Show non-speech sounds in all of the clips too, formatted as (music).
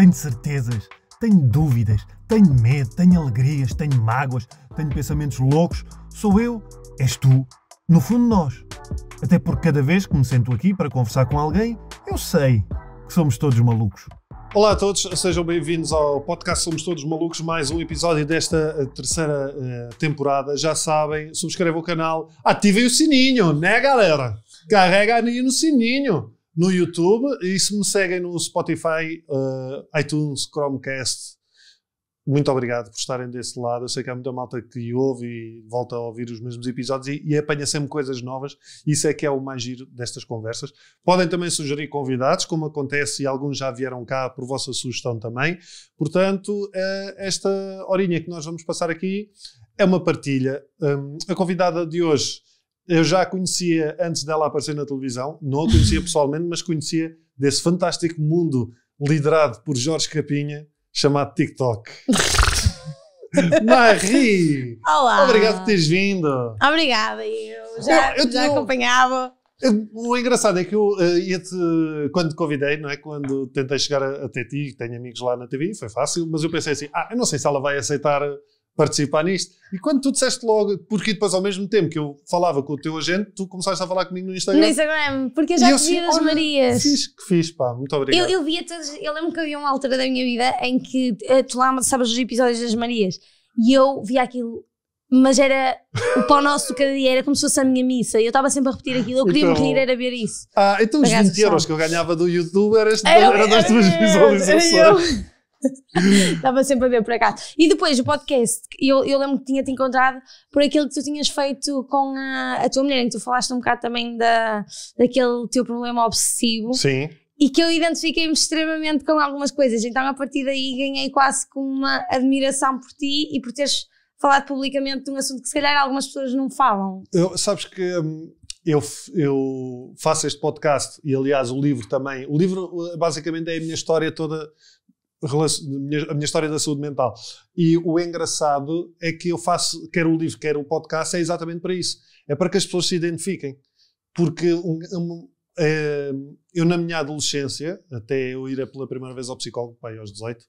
tenho certezas, tenho dúvidas, tenho medo, tenho alegrias, tenho mágoas, tenho pensamentos loucos. Sou eu, és tu, no fundo nós. Até porque cada vez que me sento aqui para conversar com alguém, eu sei que somos todos malucos. Olá a todos, sejam bem-vindos ao podcast Somos Todos Malucos, mais um episódio desta eh, terceira uh, temporada. Já sabem, subscrevam o canal, ativem o sininho, né galera? Carrega aí no sininho no YouTube e se me seguem no Spotify, uh, iTunes, Chromecast, muito obrigado por estarem desse lado. Eu sei que há muita malta que ouve e volta a ouvir os mesmos episódios e, e apanha sempre coisas novas. Isso é que é o mais giro destas conversas. Podem também sugerir convidados, como acontece, e alguns já vieram cá por vossa sugestão também. Portanto, eh, esta horinha que nós vamos passar aqui é uma partilha. Hum, a convidada de hoje eu já a conhecia antes dela aparecer na televisão, não a conhecia (laughs) pessoalmente, mas conhecia desse fantástico mundo liderado por Jorge Capinha, chamado TikTok. (laughs) Marie! Olá! Obrigado por teres vindo! Obrigada, eu já, eu, eu já acompanhava. O engraçado é que eu uh, ia-te, quando te convidei, não é? Quando tentei chegar até ti, tenho amigos lá na TV, foi fácil, mas eu pensei assim: ah, eu não sei se ela vai aceitar participar nisto. E quando tu disseste logo, porque depois ao mesmo tempo que eu falava com o teu agente, tu começaste a falar comigo no Instagram. No Instagram, porque eu já vi assim, nas Marias. Fiz, que fiz, pá, muito obrigado. Eu, eu via todos, eu lembro que havia uma altura da minha vida em que eh, tu lá sabes os episódios das Marias e eu via aquilo mas era o pão nosso cada dia, era como se fosse a minha missa. Eu estava sempre a repetir aquilo, eu então, queria então, morrer, era ver isso. Ah, então os 20 euros que eu ganhava do YouTube era, este, era, das tuas visualizações. eu, Estava (laughs) sempre a ver por acaso. E depois o podcast, eu, eu lembro que tinha-te encontrado por aquilo que tu tinhas feito com a, a tua mulher, em que tu falaste um bocado também da, daquele teu problema obsessivo. Sim e que eu identifiquei-me extremamente com algumas coisas. Então, a partir daí, ganhei quase com uma admiração por ti e por teres falado publicamente de um assunto que, se calhar, algumas pessoas não falam. Eu, sabes que hum, eu, eu faço este podcast e, aliás, o livro também. O livro, basicamente, é a minha história toda a minha história da saúde mental. E o engraçado é que eu faço, quer o livro, quer o podcast, é exatamente para isso. É para que as pessoas se identifiquem. Porque um, um, é, eu, na minha adolescência, até eu ir pela primeira vez ao psicólogo, pai, aos 18,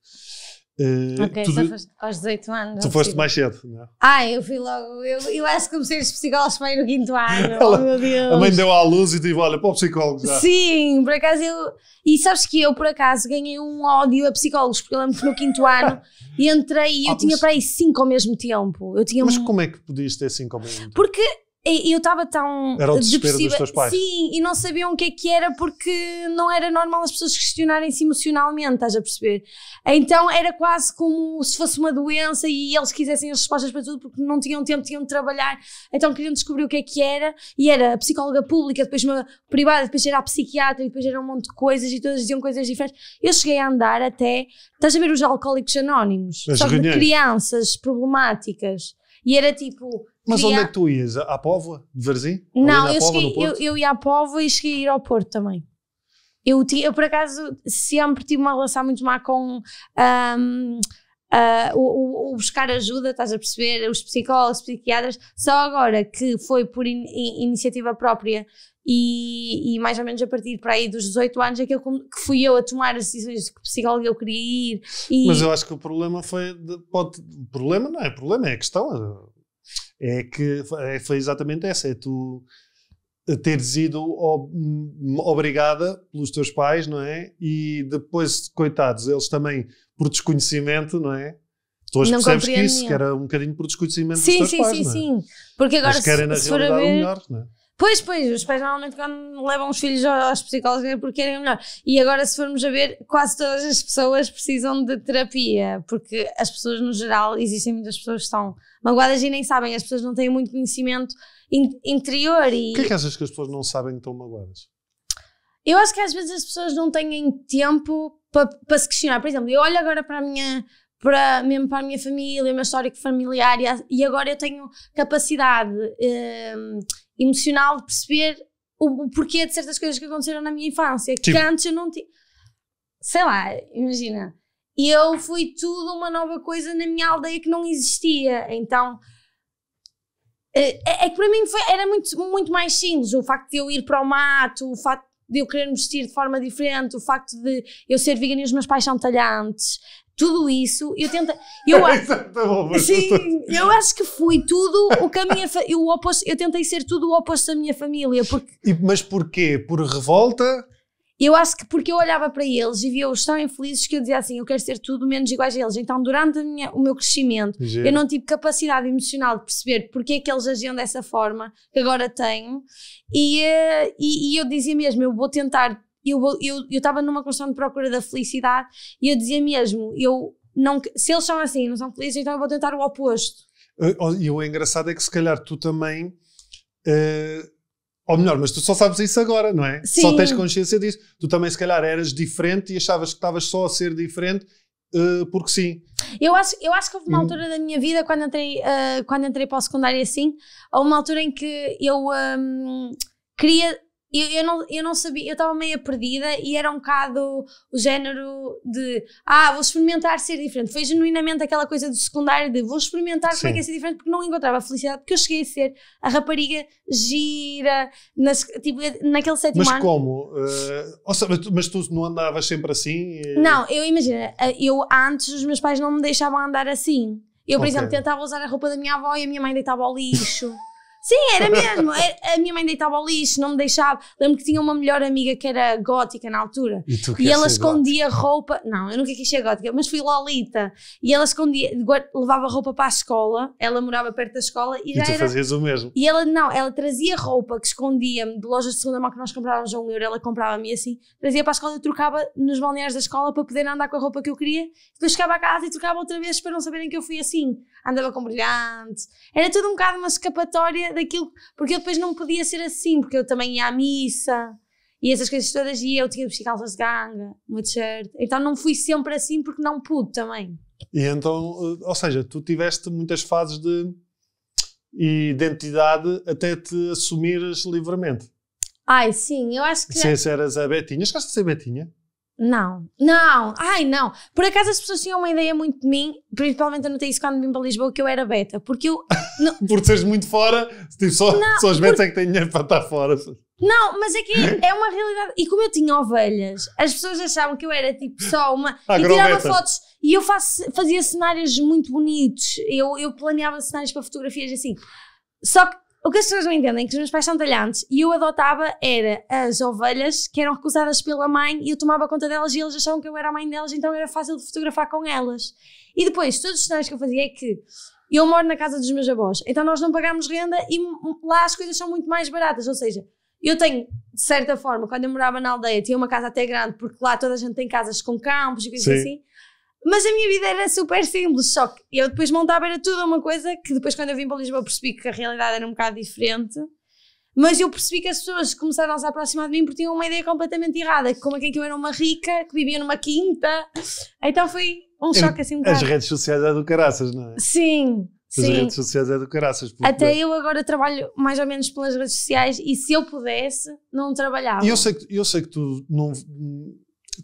eh, ok, tu, foste aos 18 anos. Tu foste mais cedo, não é? Ah, eu fui logo. Eu, eu acho que comecei os psicólogos para ir no quinto ano. (laughs) Oh, Ela, oh, meu Deus. A mãe deu à luz e tive, olha, para o psicólogo já. Sim, por acaso eu. E sabes que eu, por acaso, ganhei um ódio a psicólogos, porque eu lembro que no quinto ano entrei e eu ah, tinha para aí cinco ao mesmo tempo. Eu tinha mas um... como é que podias ter cinco ao mesmo tempo? Porque e eu estava tão. Era o depressiva. dos teus pais. Sim, e não sabiam o que é que era porque não era normal as pessoas questionarem-se emocionalmente, estás a perceber? Então era quase como se fosse uma doença e eles quisessem as respostas para tudo porque não tinham tempo, tinham de trabalhar, então queriam descobrir o que é que era. E era psicóloga pública, depois uma privada, depois era a psiquiatra, depois era um monte de coisas e todas diziam coisas diferentes. Eu cheguei a andar até. Estás a ver os alcoólicos anónimos? As Só crianças problemáticas e era tipo. Mas onde é que tu ias? À Póvoa? De Varzim? Não, eu, cheguei, eu, eu, ia à Póvoa e cheguei a ir ao Porto também. Eu, tinha, eu por acaso, sempre tive uma relação muito má com. Um, uh, o, o, buscar ajuda, estás a perceber? Os psicólogos, os psiquiatras, só agora que foi por in, in, iniciativa própria e, e, mais ou menos a partir para aí dos 18 anos é que, eu, que fui eu a tomar as decisões de que psicólogo eu queria ir. E... Mas eu acho que o problema foi. De, pode, problema não é problema, é a questão. É que é, foi exatamente essa: é tu eh, teres ido ob, obrigada pelos teus pais, não é? E depois, coitados, eles também, por desconhecimento, não é? Tu hoje não percebes que isso, nenhum. que era um bocadinho por desconhecimento sim, dos teus sim, pais, Sim, sim, é? sim. Porque agora, mas querem, se, na se realidade, ver... o melhor, não é? Pois, pois, os pais normalmente quando levam os filhos aos psicólogos é porque querem melhor. E agora, se formos a ver, quase todas as pessoas precisam de terapia, porque as pessoas, no geral, existem muitas pessoas que estão magoadas e nem sabem, as pessoas não têm muito conhecimento in interior. E... O que é que achas que as pessoas não sabem que estão magoadas? Eu acho que às vezes as pessoas não têm tempo para pa se questionar. Por exemplo, eu olho agora para a minha para, mesmo para a minha família, o meu histórico familiar, e, agora eu tenho capacidade hum, emocional de perceber o, o, porquê de certas coisas que aconteceram na minha infância, tipo. que antes eu não tinha. Sei lá, imagina. E eu fui tudo uma nova coisa na minha aldeia que não existia. Então. Eh, é, é que para mim foi, era muito, muito mais simples o facto de eu ir para o mato, o facto de eu querer me vestir de forma diferente, o facto de eu ser vegana e os meus pais são talhantes, tudo isso, eu tento. Eu acho, (laughs) é tá sim, eu acho que fui tudo o que a minha eu, oposto, eu tentei ser tudo o oposto da minha família. Porque, e, mas porquê? Por revolta? eu acho que porque eu olhava para eles e via-os tão infelizes que eu dizia assim: eu quero ser tudo menos iguais a eles. Então, durante minha, o meu crescimento, Giro. eu não tive capacidade emocional de perceber porque é que eles agiam dessa forma que agora tenho. E, eh, e, e eu dizia mesmo: eu vou tentar. Eu estava eu, eu numa constante procura da felicidade e eu dizia mesmo: eu não, se eles são assim, não são felizes, então eu vou tentar o oposto. Eh, e o engraçado é que, se calhar, tu também. Uh ou melhor, mas tu só sabes isso agora, não é? Sim. Só tens consciência disso. Tu também, se calhar, eras diferente e achavas que estavas só a ser diferente uh, porque sim. Eu acho, eu acho que houve uma altura da minha vida, quando entrei, uh, quando entrei para o secundário assim, houve uma altura em que eu um, queria eu, eu, não, eu não sabia, eu estava meio perdida e era um bocado o género de ah, vou experimentar ser diferente. Foi genuinamente aquela coisa do secundário de vou experimentar Sim. como é que é ser diferente porque não encontrava a felicidade, porque eu cheguei a ser a rapariga gira, nas, tipo, naquele sétimo Mas ano. como? Uh, seja, mas tu não andavas sempre assim? E... Não, eu imagino, eh, eu antes os meus pais não me deixavam andar assim. Eu, por okay. exemplo, tentava usar a roupa da minha avó e a minha mãe deitava ao lixo. Sim, era mesmo. (laughs) É, a minha mãe deitava ao lixo, não me deixava. Lembro que tinha uma melhor amiga que era gótica na altura. E, tu e ela escondia gótica? roupa. Não, eu nunca quis ser gótica, mas fui Lolita. E ela escondia, levava roupa para a escola. Ela morava perto da escola e, e já. tu era... fazias o mesmo. E ela, não, ela trazia roupa que escondia-me de lojas de segunda mão que nós comprávamos a um euro. Ela comprava-me assim, trazia para a escola e trocava nos balneários da escola para poder andar com a roupa que eu queria. Depois chegava a casa e trocava outra vez para não saberem que eu fui assim. Andava com brilhantes. Era tudo um bocado uma escapatória daquilo, porque eu depois não podia ser assim, porque eu também ia à missa e essas coisas todas, e eu tinha de vestir calças de ganga, uma t-shirt, então não fui sempre assim porque não pude também. E então, eh, ou seja, tu tiveste muitas fases de identidade até te assumires livremente. Ai, sim, eu acho que. Sem ser a Betinha, chegaste a ser Betinha? Não, não, ai não. Por acaso as pessoas tinham uma ideia muito de mim, principalmente eu notei isso quando vim para Lisboa, que eu era beta, porque eu. (laughs) Não... seres muito fora, tipo, só, não, só os betas é que têm dinheiro para estar fora. Não, mas é que é uma realidade. E como eu tinha ovelhas, as pessoas achavam que eu era tipo só uma. Ah, e tirava beta. fotos. E eu fazia cenários muito bonitos, eu, eu planeava cenários para fotografias assim. Só que o que as pessoas não entendem é que os meus pais são talhantes e eu adotava era as ovelhas que eram recusadas pela mãe e eu tomava conta delas e eles achavam que eu era a mãe delas, então era fácil de fotografar com elas. E depois, todos os sinais que eu fazia é que eu moro na casa dos meus avós, então nós não pagámos renda e lá as coisas são muito mais baratas, ou seja, eu tenho, de certa forma, quando eu morava na aldeia, tinha uma casa até grande, porque lá toda a gente tem casas com campos e coisas Sim. assim. Mas a minha vida era super simples, só que eu depois montava era tudo uma coisa que depois quando eu vim para Lisboa percebi que a realidade era um bocado diferente. Mas eu percebi que as pessoas começaram a se aproximar de mim porque tinham uma ideia completamente errada, como é que eu era uma rica que vivia numa quinta. Então foi um choque assim um bocado. As redes sociais é do caraças, não é? Sim. As sim. redes sociais é do caraças. Até é. eu agora trabalho mais ou menos pelas redes sociais e se eu pudesse, não trabalhava. E eu sei que, eu sei que tu não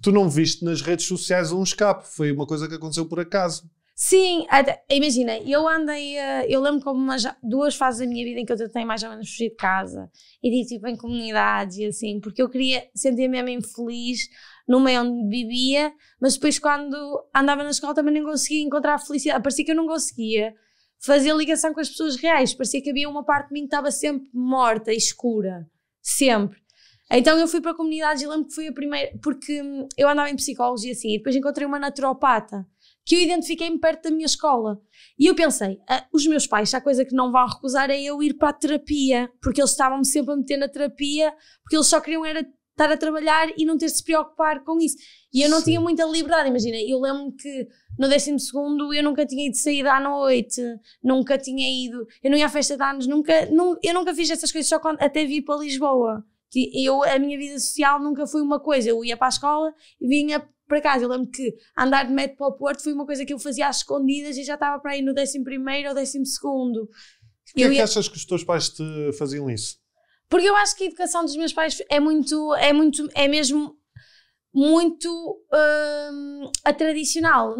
tu não viste nas redes sociais um escape, foi uma coisa que aconteceu por acaso. Sim, até, imagina, eu andei, eu lembro como umas duas fases da minha vida em que eu tentei mais ou menos fugir de casa e de tipo em comunidades e assim, porque eu queria sentir-me mesmo infeliz no meio onde vivia, mas depois quando andava na escola também não conseguia encontrar a felicidade, parecia que eu não conseguia fazer ligação com as pessoas reais, parecia que havia uma parte de mim que estava sempre morta e escura, sempre. Então eu fui para a comunidade e lembro que fui a primeira, porque hum, eu andava em psicologia assim, e depois encontrei uma naturopata que eu identifiquei-me perto da minha escola. E eu pensei, ah, os meus pais, a coisa que não vão recusar é eu ir para a terapia, porque eles estavam-me sempre a meter na terapia, porque eles só queriam era estar a trabalhar e não ter de se preocupar com isso. E eu não Sim. tinha muita liberdade, imagina, eu lembro-me que no 12 segundo eu nunca tinha ido sair à noite, nunca tinha ido, eu não ia à festa de anos, nunca, não, eu nunca fiz essas coisas, só quando, até vir para Lisboa eu, a minha vida social nunca foi uma coisa. Eu ia para a escola e vinha para casa. Eu lembro que andar de metro para o Porto foi uma coisa que eu fazia às escondidas e já estava para ir no 11 ou 12 segundo. é que achas que os teus pais te faziam isso? Porque eu acho que a educação dos meus pais é muito, é muito, é mesmo muito hum, a tradicional.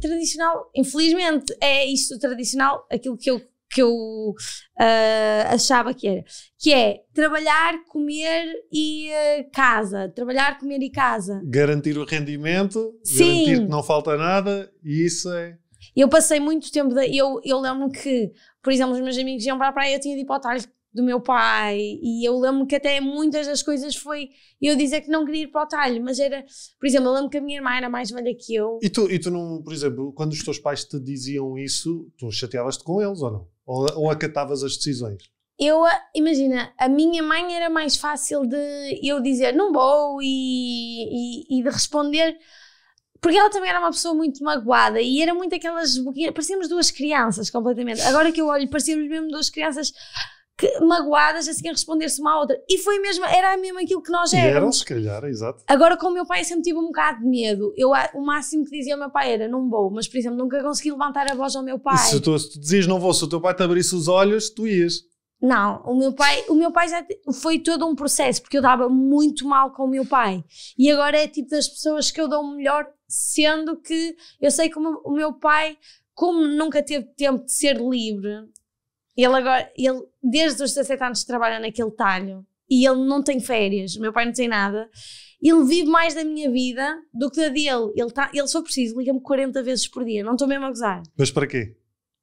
tradicional, infelizmente, é isso tradicional, aquilo que eu que eu uh, achava que era, que é trabalhar, comer e uh, casa, trabalhar, comer e casa. Garantir o rendimento, Sim. garantir que não falta nada, e isso é. Eu passei muito tempo, da, eu, eu lembro que, por exemplo, os meus amigos iam para a praia, eu tinha de ir para o talho do meu pai, e eu lembro que até muitas das coisas foi eu dizer que não queria ir para o talho, mas era, por exemplo, eu lembro que a minha irmã era mais velha que eu. E tu, e tu não, por exemplo, quando os teus pais te diziam isso, tu chateavas-te com eles ou não? Ou, ou acatavas as decisões? Eu, ah, imagina, a minha mãe era mais fácil de eu dizer não vou e, e, e de responder, porque ela também era uma pessoa muito magoada e era muito aquelas boquinhas, parecíamos duas crianças completamente. Agora que eu olho, parecíamos mesmo duas crianças que magoadas assim a responder-se uma à outra. E foi mesmo, era mesmo aquilo que nós éramos. E eram, se calhar, exato. Agora, com o meu pai, sempre tive um bocado de medo. Eu, o máximo que dizia ao meu pai era não vou, mas, por exemplo, nunca consegui levantar a voz ao meu pai. E se tu, se tu dizias não vou, se o teu pai te abrisse os olhos, tu ias. Não, o meu pai, o meu pai já foi todo um processo, porque eu dava muito mal com o meu pai. E agora é tipo das pessoas que eu dou melhor, sendo que eu sei que o meu pai, como nunca teve tempo de ser livre, ele agora, ele desde os 17 anos trabalha naquele talho e ele não tem férias, meu pai não tem nada. Ele vive mais da minha vida do que da dele. Ele, tá, ele só precisa, liga-me 40 vezes por dia, não estou mesmo a gozar. Mas para quê?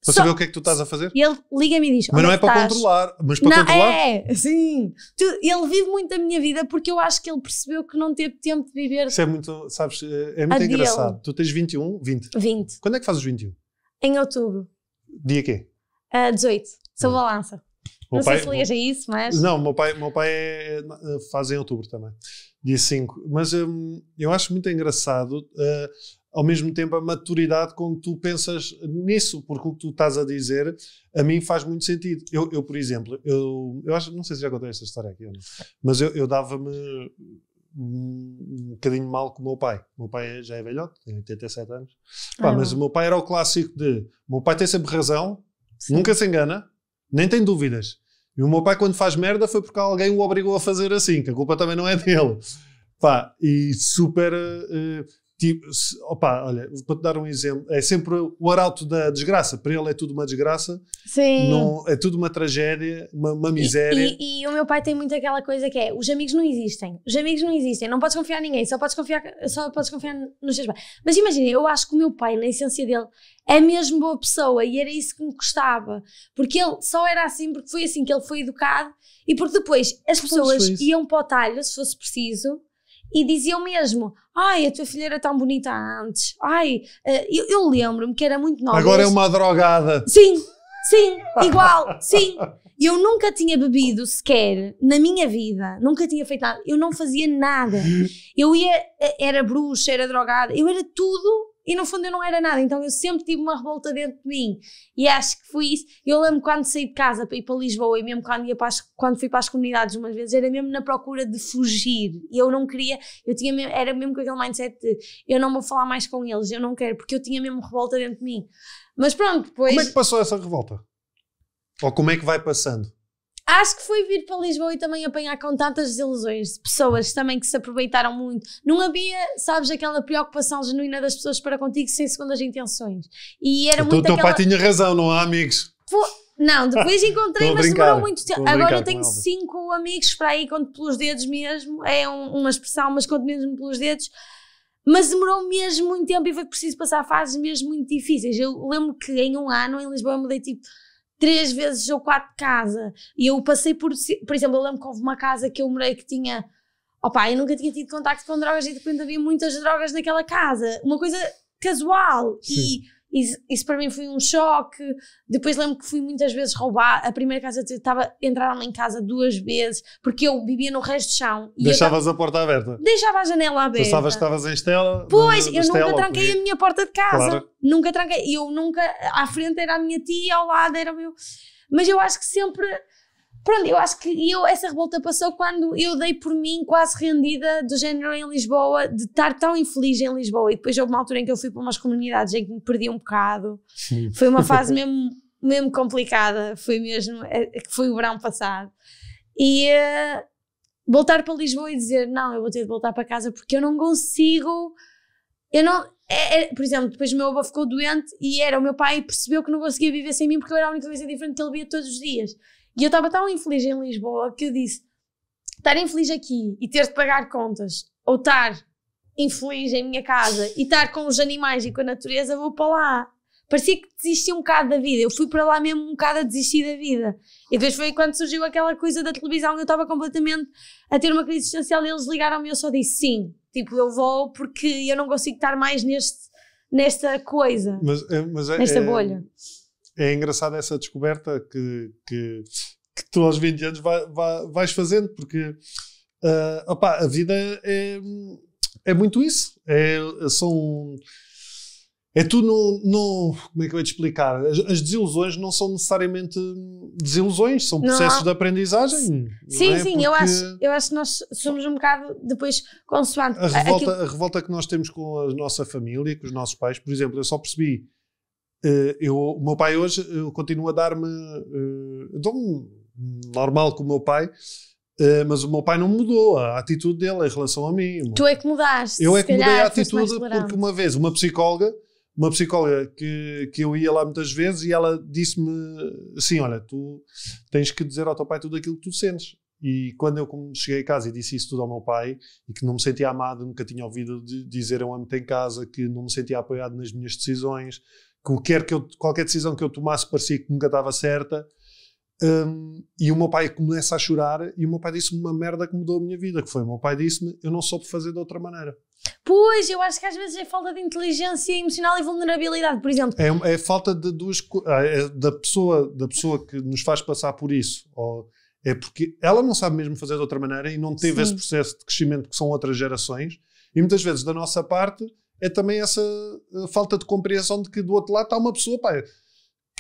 Para saber o que é que tu estás a fazer? Ele liga-me e diz: Mas não é, para estás? controlar, mas para não, controlar. É, sim. Tu, ele vive muito da minha vida porque eu acho que ele percebeu que não teve tempo de viver. Isso é muito, sabes, é, é muito engraçado. Dele. Tu tens 21, 20. 20. Quando é que fazes 21? Em outubro. Dia quê? Uh, ah, 18. Sou balança. Meu não pai, sei se ligas a isso, mas. Não, meu pai, meu pai é, faz em outubro também, dia 5. Mas hum, eu acho muito engraçado, uh, ao mesmo tempo, a maturidade com que tu pensas nisso, porque o que tu estás a dizer a mim faz muito sentido. Eu, eu por exemplo, eu, eu acho, não sei se já contei esta história aqui ou não, mas eu, eu dava-me um bocadinho mal com o meu pai. O meu pai já é velhote, tem 87 anos. Pá, ah, mas o meu pai era o clássico de: o meu pai tem sempre razão, sim. nunca se engana nem tem dúvidas. E o meu pai, quando faz merda, foi porque alguém o obrigou a fazer assim, que a culpa também não é dele. Pá, e super. Uh, Tipo, opa, olha, para te dar um exemplo, é sempre o arauto da desgraça. Para ele é tudo uma desgraça. Sim. Não, é tudo uma tragédia, uma, uma miséria. E, e, e, o meu pai tem muito aquela coisa que é: os amigos não existem. Os amigos não existem. Não podes confiar em ninguém. Só podes confiar, só podes confiar nos teus pais. Mas imagina, eu acho que o meu pai, na essência dele, é mesmo boa pessoa e era isso que me custava Porque ele só era assim porque foi assim que ele foi educado e porque depois as é pessoas iam para o talho se fosse preciso e diziam mesmo: Ai, a tua filha era tão bonita antes. Ai, eh, eu, eu lembro-me que era muito nova. Agora é uma drogada. Sim, sim, igual, sim. Eu nunca tinha bebido sequer na minha vida, nunca tinha feito nada, eu não fazia nada. Eu ia, eh, era bruxa, era drogada, eu era tudo e no fundo eu não era nada, então eu sempre tive uma revolta dentro de mim. E acho que foi isso. Eu lembro quando saí de casa para ir para Lisboa e mesmo quando, ia para as, quando fui para as comunidades umas vezes, era mesmo na procura de fugir. E eu não queria, eu tinha mesmo, era mesmo com aquele mindset de eu não vou falar mais com eles, eu não quero, porque eu tinha mesmo revolta dentro de mim. Mas pronto, depois. Como é que passou essa revolta? Ou como é que vai passando? Acho que foi vir para Lisboa e também apanhar com tantas desilusões de pessoas também que se aproveitaram muito. Não havia, sabes, aquela preocupação genuína das pessoas para contigo sem segundas intenções. E era muito. O teu aquela... pai tinha razão, não há amigos? Pô, não, depois encontrei, mas demorou muito tempo. Agora eu tenho cinco amigos para aí, conto pelos dedos mesmo. É um, uma expressão, mas conto mesmo pelos dedos. Mas demorou mesmo muito tempo e foi preciso passar fases mesmo muito difíceis. Eu lembro que em um ano em Lisboa eu mudei tipo três vezes ou quatro de casa. E eu passei por, por exemplo, eu lembro que houve uma casa que eu morei que tinha. opa eu nunca tinha tido contacto com drogas e de repente havia muitas drogas naquela casa. Uma coisa casual. Sim. E isso, isso, para mim foi um choque. Depois lembro que fui muitas vezes roubar. A primeira casa eu estava entraram em casa duas vezes porque eu vivia no resto de chão. Deixavas tava, a porta aberta? Deixava a janela aberta. Pensavas que estavas em estela? Pois, eu estela, nunca tranquei porque... a minha porta de casa. Claro. Nunca tranquei. Eu nunca. À frente era a minha tia, ao lado era o meu. Mas eu acho que sempre Pronto, eu acho que eu, essa revolta passou quando eu dei por mim quase rendida do género em Lisboa, de estar tão infeliz em Lisboa. E depois houve uma altura em que eu fui para umas comunidades em que me perdi um bocado. Sim. Foi uma fase (laughs) mesmo, mesmo complicada, foi mesmo, é, é que foi o verão passado. E uh, voltar para Lisboa e dizer, não, eu vou ter de voltar para casa porque eu não consigo, eu não, é, é, por exemplo, depois o meu avô ficou doente e era o meu pai percebeu que não conseguia viver sem mim porque eu era a única coisa diferente que ele via todos os dias. E eu estava tão infeliz em Lisboa que eu disse: estar infeliz aqui e ter de pagar contas, ou estar infeliz em minha casa e estar com os animais e com a natureza, vou para lá. Parecia que desisti um bocado da vida. Eu fui para lá mesmo um bocado a desistir da vida. E depois foi quando surgiu aquela coisa da televisão que eu estava completamente a ter uma crise existencial e eles ligaram-me e eu só disse sim. Tipo, eu vou porque eu não consigo estar mais neste, nesta coisa. Mas, eh, mas é, nesta eh, bolha. É é engraçada essa descoberta que, que, que, tu aos 20 anos vai, vai, vais fazendo, porque uh, ah, opa, a vida é, é muito isso. É, são, é tu não, Como é que eu vou te explicar? As, as desilusões não são necessariamente desilusões, são processos há... de aprendizagem. Sim, é? sim, eu acho, eu acho que nós somos um bocado depois consoante. A revolta, aquilo... a revolta que nós temos com a nossa família, com os nossos pais, por exemplo, eu só percebi eh, eu, o meu pai hoje eh, continua a dar-me. Eh, dou normal com o meu pai, Uh, mas o meu pai não mudou a atitude dele em relação a mim. Tu é que mudaste. Eu é que mudei a atitude porque uma vez uma psicóloga, uma psicóloga que, que eu ia lá muitas vezes e ela disse-me assim, olha, tu tens que dizer ao teu pai tudo aquilo que tu sentes. E quando eu cheguei a casa e disse isso tudo ao meu pai e que não me sentia amado, nunca tinha ouvido dizer a um que em casa, que não me sentia apoiado nas minhas decisões, qualquer, que eu, qualquer decisão que eu tomasse parecia que nunca estava certa. Um, e o meu pai começa a chorar e o meu pai disse-me uma merda que mudou a minha vida, que foi o meu pai disse-me, eu não soube fazer de outra maneira. Pois, eu acho que às vezes é falta de inteligência emocional e vulnerabilidade, por exemplo. É, é falta de duas ah, é da pessoa da pessoa que nos faz passar por isso, ou é porque ela não sabe mesmo fazer de outra maneira e não teve Sim. esse processo de crescimento que são outras gerações, e muitas vezes da nossa parte é também essa eh, falta de compreensão de que do outro lado está uma pessoa, pá,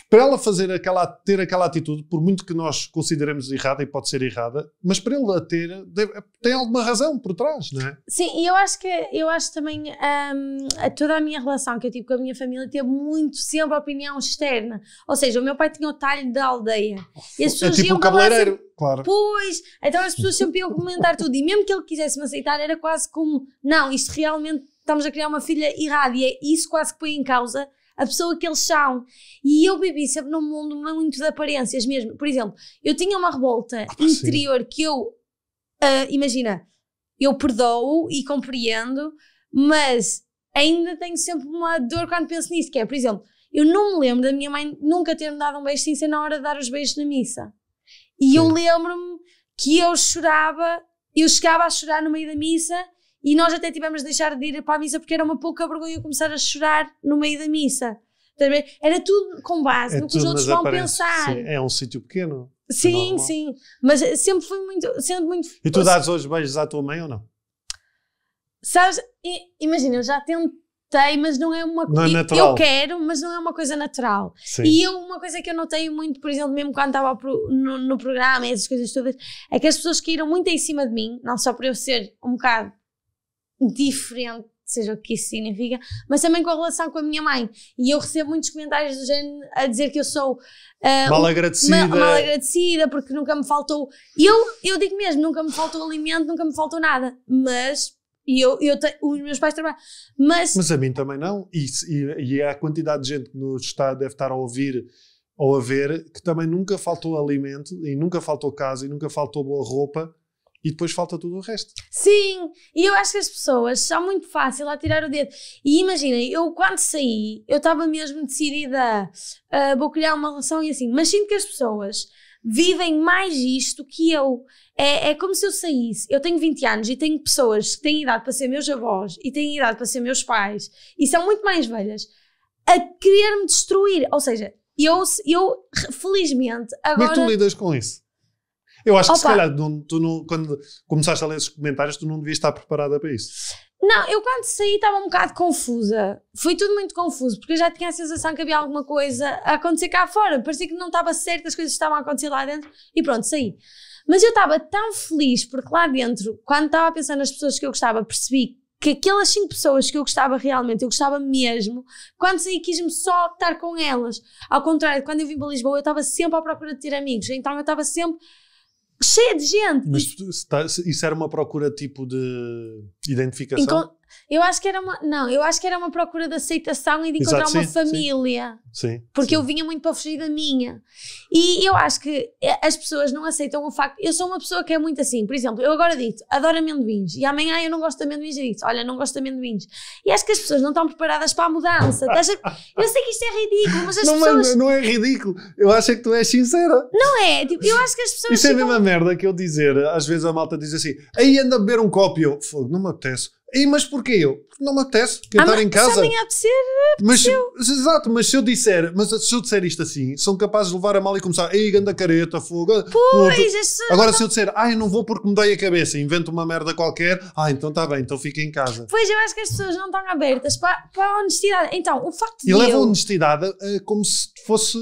para ela fazer aquela, ter aquela atitude, por muito que nós consideremos errada e pode ser errada, mas para ele a ter, deve, tem alguma razão por trás, não é? Sim, e eu acho que eu acho também hum, toda a minha relação que eu tive com a minha família teve muito sempre a opinião externa. Ou seja, o meu pai tinha o talho da aldeia. Oh, e as é pessoas é tipo um cabeleireiro, assim, claro. Pois, então as pessoas sempre iam comentar tudo. E mesmo que ele quisesse me aceitar, era quase como: não, isto realmente estamos a criar uma filha errada e é isso quase que põe em causa a pessoa que eles são. E eu vivi sempre num mundo muito de aparências mesmo. Por exemplo, eu tinha uma revolta ah, interior sim. que eu, uh, imagina, eu perdoo e compreendo, mas ainda tenho sempre uma dor quando penso nisso, que é, por exemplo, eu não me lembro da minha mãe nunca ter me dado um beijo sem ser na hora de dar os beijos na missa. E sim. eu lembro-me que eu chorava, eu chegava a chorar no meio da missa e nós até tivemos de deixar de ir para a missa porque era uma pouca vergonha começar a chorar no meio da missa. Também, era tudo com base é no que tudo, os outros vão aparece, pensar. Sim, é um sítio pequeno. É sim, sim. Mas sempre foi muito, muito. E tu dás hoje beijos à tua mãe ou não? Sabes, imagina, eu já tentei, mas não é uma coisa. É eu quero, mas não é uma coisa natural. Sim. E uma coisa que eu notei muito, por exemplo, mesmo quando estava no, no programa e essas coisas todas, é que as pessoas caíram muito em cima de mim, não só por eu ser um bocado diferente, seja o que isso significa, mas também com a relação com a minha mãe. E eu recebo muitos comentários do género a dizer que eu sou uh, mal agradecida, ma, mal agradecida porque nunca me faltou. Eu, eu digo mesmo, nunca me faltou alimento, nunca me faltou nada, mas e eu, eu te, os meus pais trabalham. Mas, mas a mim também não. E, e, e a quantidade de gente que nos está, deve estar a ouvir ou a ver que também nunca faltou alimento e nunca faltou casa e nunca faltou boa roupa e depois falta tudo o resto. Sim, e eu acho que as pessoas são muito fácil a tirar o dedo. E imaginem, eu quando saí, eu estava mesmo decidida, uh, vou criar uma relação e assim, mas sinto que as pessoas vivem mais isto que eu. É, é como se eu saísse. Eu tenho 20 anos e tenho pessoas que têm idade para ser meus avós e têm idade para ser meus pais e são muito mais velhas a querer-me destruir. Ou seja, eu, eu felizmente agora. Como é que tu lidas com isso? Eu acho que Opa. se calhar não, tu não, quando começaste a ler esses comentários, tu não devias estar preparada para isso. Não, eu quando saí estava um bocado confusa. Foi tudo muito confuso, porque eu já tinha a sensação que havia alguma coisa a acontecer cá fora. Parecia que não estava certo as coisas que estavam a acontecer lá dentro e pronto, saí. Mas eu estava tão feliz porque lá dentro, quando estava a pensar nas pessoas que eu gostava, percebi que aquelas cinco pessoas que eu gostava realmente, eu gostava mesmo, quando saí quis-me só estar com elas. Ao contrário, quando eu vim para Lisboa, eu estava sempre à procura de ter amigos, então eu estava sempre cheia de gente. Mas tá, isso era uma procura tipo de identificação? Então, eu acho que era uma. Não, eu acho que era uma procura de aceitação e de encontrar Exato, uma sim, família. Sim. sim porque sim. eu vinha muito para fugir da minha. E eu acho que eh, as pessoas não aceitam o facto. Eu sou uma pessoa que é muito assim. Por exemplo, eu agora digo, adoro amendoins. E amanhã eu não gosto de amendoins. Eu digo, olha, não gosto de amendoins. E acho que as pessoas não estão preparadas para a mudança. Eu sei que isto é ridículo, mas as não, é, pessoas. Não é ridículo. Eu acho é que tu és sincera. Não é. Tipo, eu acho que as pessoas. Isso ficam... é a mesma merda que eu dizer. Às vezes a malta diz assim, aí anda a beber um copo. E eu, fogo, não me apetece e, mas porquê eu? Porque não me apetece cantar ah, em casa. Eh, mas se mas, Exato, mas se eu disser, mas se eu disser isto assim, são capazes de levar a mal e começar, ei, ganda careta, fogo. Pois, isso... Agora se eu disser, ai, ah, não vou porque me dei a cabeça, invento uma merda qualquer, ah, então está bem, então fica em casa. Pois, eu acho que as pessoas não estão abertas para, para a honestidade. Então, o facto de E eu... a honestidade eh, como se fosse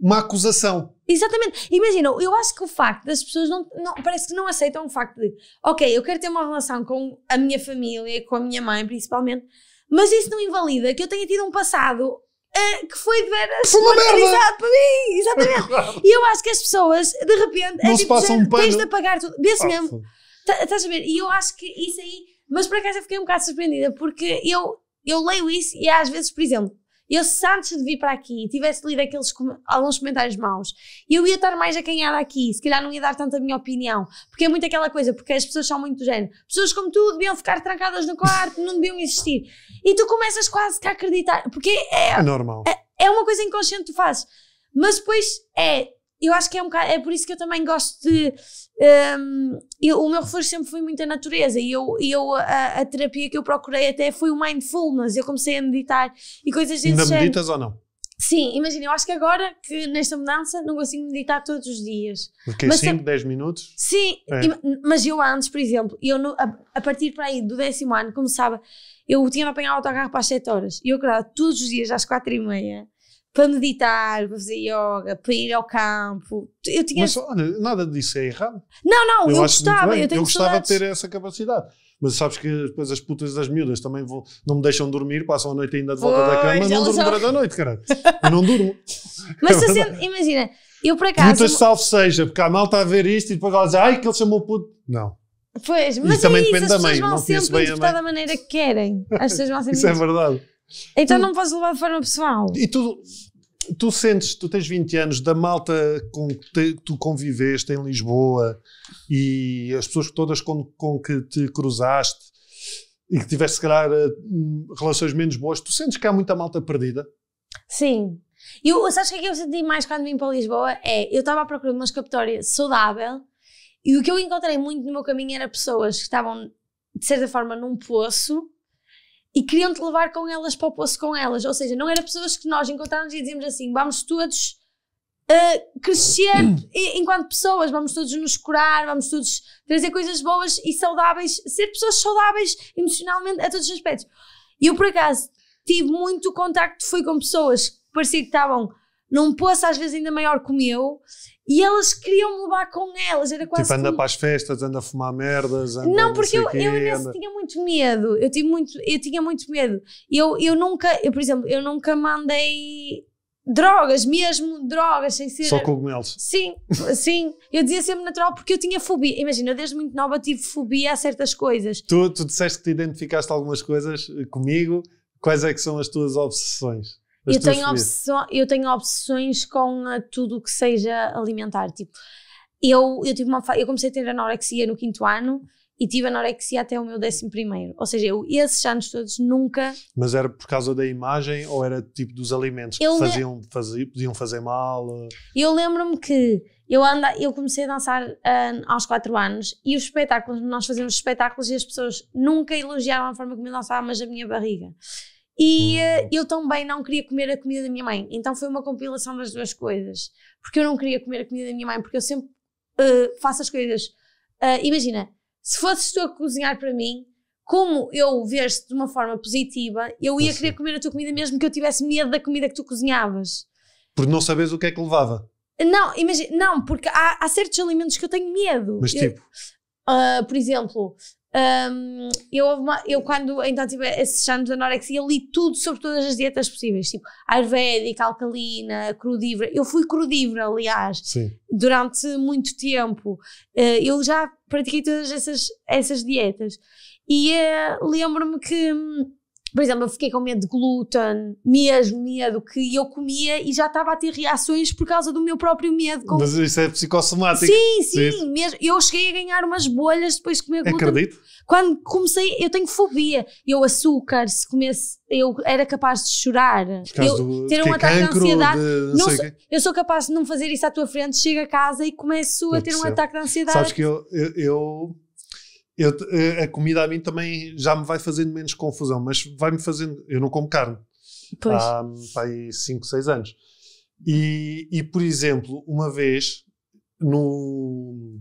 uma acusação. Exatamente. Imagina, eu acho que o facto das pessoas não, não, parece que não aceitam o facto de, ok, eu quero ter uma relação com a minha família, com a minha mãe principalmente, mas isso não invalida que eu tenha tido um passado uh, que foi de veras materializado para mim. Exatamente. (laughs) E eu acho que as pessoas, de repente, não é tipo, se já, um de apagar tudo. Desse mesmo. Estás tá a ver? E eu acho que isso aí. Mas por acaso eu fiquei um bocado surpreendida porque eu, eu leio isso e às vezes, por exemplo eu se antes de vir para aqui tivesse lido aqueles, alguns comentários maus, eu ia estar mais acanhada aqui, se calhar não ia dar tanto a minha opinião, porque é muito aquela coisa, porque as pessoas são muito do género, pessoas como tu deviam ficar trancadas no quarto, não deviam existir. E tu começas quase que a acreditar, porque é... É normal. É, é uma coisa inconsciente que tu fazes. Mas depois é eu acho que é um bocado, é por isso que eu também gosto de. Um, ehm, eu, o meu reforço sempre foi muito a natureza e eu, eu a, a, terapia que eu procurei até foi o mindfulness. Eu comecei a meditar e coisas desse Ainda género. meditas ou não? Sim, imagina, eu acho que agora que nesta mudança não consigo meditar todos os dias. Porque mas 5, 10 minutos? Sim, é. mas eu antes, por exemplo, eu no, a, a, partir para aí do décimo ano começava, eu tinha de apanhar o autocarro para as 7 horas e eu acordava todos os dias às 4 e meia para meditar, para fazer yoga, para ir ao campo. Eu tinha... Mas olha, nada disso é errado. Não, não, eu, eu gostava. Eu, eu gostava de ter essa capacidade. Mas sabes que depois as putas das miúdas também vou, não me deixam dormir, passam a noite ainda de volta pois, da cama, não durmo só... durante a noite, caralho. Eu não durmo. (laughs) Mas se imagina, eu por acaso. Putas salve seja, porque a malta a ver isto e depois ela diz, ai, que ele chamou puto. Não. Pois, mas e é também isso, depende as pessoas da mãe, vão sempre interpretar da maneira que querem. As pessoas vão (laughs) sempre. isso é verdade. Então tu, não posso levar de forma pessoal. E tu, tu sentes, tu tens 20 anos, da malta com que tu conviveste em Lisboa e as pessoas todas com, com que te cruzaste e que tiveste, se calhar, eh, relações menos boas, tu sentes que há muita malta perdida? Sim. E o que é que eu senti mais quando vim para Lisboa? É, eu estava à procura de uma escapatória saudável e o que eu encontrei muito no meu caminho era pessoas que estavam, de certa forma, num poço e queriam-te levar com elas para o poço com elas. Ou seja, não eram pessoas que nós encontrámos e dizíamos assim: vamos todos uh, crescer (clears throat) enquanto pessoas, vamos todos nos curar, vamos todos trazer coisas boas e saudáveis, ser pessoas saudáveis emocionalmente a todos os aspectos. E eu, por acaso, tive muito contacto, foi com pessoas que parecia que estavam num poço às vezes ainda maior que eu, e elas queriam-me levar com elas, era quase Tipo, anda como... para as festas, anda a fumar merdas, anda Não, porque não eu, quê, eu anda... tinha muito medo, eu, tinha muito, eu tinha muito medo. Eu, eu nunca, eu, por exemplo, eu nunca mandei drogas, mesmo drogas, sem ser... Só cogumelos. Sim, sim. Eu dizia sempre natural porque eu tinha fobia. Imagina, desde muito nova tive fobia a certas coisas. Tu, tu disseste que te identificaste algumas coisas comigo. Quais é que são as tuas obsessões? eu tenho, obsessões, eu tenho obsessões com uh, tudo o que seja alimentar. Tipo, eu, eu, tive uma, eu comecei a ter anorexia no quinto ano e tive anorexia até o meu décimo primeiro. Ou seja, eu esses anos todos nunca. Mas era por causa da imagem ou era tipo dos alimentos eu que faziam, faziam, podiam fazer mal? Ou... Eu lembro-me que eu, anda, eu comecei a dançar uh, aos quatro anos e os espetáculos, nós fazíamos espetáculos e as pessoas nunca elogiaram a forma como eu dançava, mas a minha barriga. E uh, eu também não queria comer a comida da minha mãe. Então foi uma compilação das duas coisas. Porque eu não queria comer a comida da minha mãe, porque eu sempre uh, faço as coisas. Uh, imagina, se fosses tu a cozinhar para mim, como eu ver-te de uma forma positiva, eu ia querer comer a tua comida mesmo que eu tivesse medo da comida que tu cozinhavas. Porque não sabes o que é que levava. Não, imagina, não, porque há, há certos alimentos que eu tenho medo. Mas tipo? Eu, ah, por exemplo, um, eu, eu, quando então tive esses anos de anorexia, li tudo sobre todas as dietas possíveis, tipo ayurvédica, alcalina, crudívora. Eu fui crudívora, aliás, Sim. durante muito tempo. Uh, eu já pratiquei todas essas, essas dietas. E uh, lembro-me que hum, por exemplo, eu fiquei com medo de glúten, mesmo medo que eu comia e já estava a ter reações por causa do meu próprio medo. Com... Mas isso é psicossomático. Sim, sim, sim, mesmo. Eu cheguei a ganhar umas bolhas depois de comer glúten. Acredito. Quando comecei, eu tenho fobia. Eu açúcar, se comesse, eu era capaz de chorar. Eu, do, ter um é ataque cancro, de ansiedade. De, não sou, eu sou capaz de não fazer isso à tua frente, chego a casa e começo a ter um ataque de ansiedade. Sabes que eu, eu, eu eu, eh, a comida a mim também já me vai fazendo menos confusão, mas vai-me fazendo. Eu não como carne pois. há aí 5, 6 anos. E, e, por exemplo, uma vez no,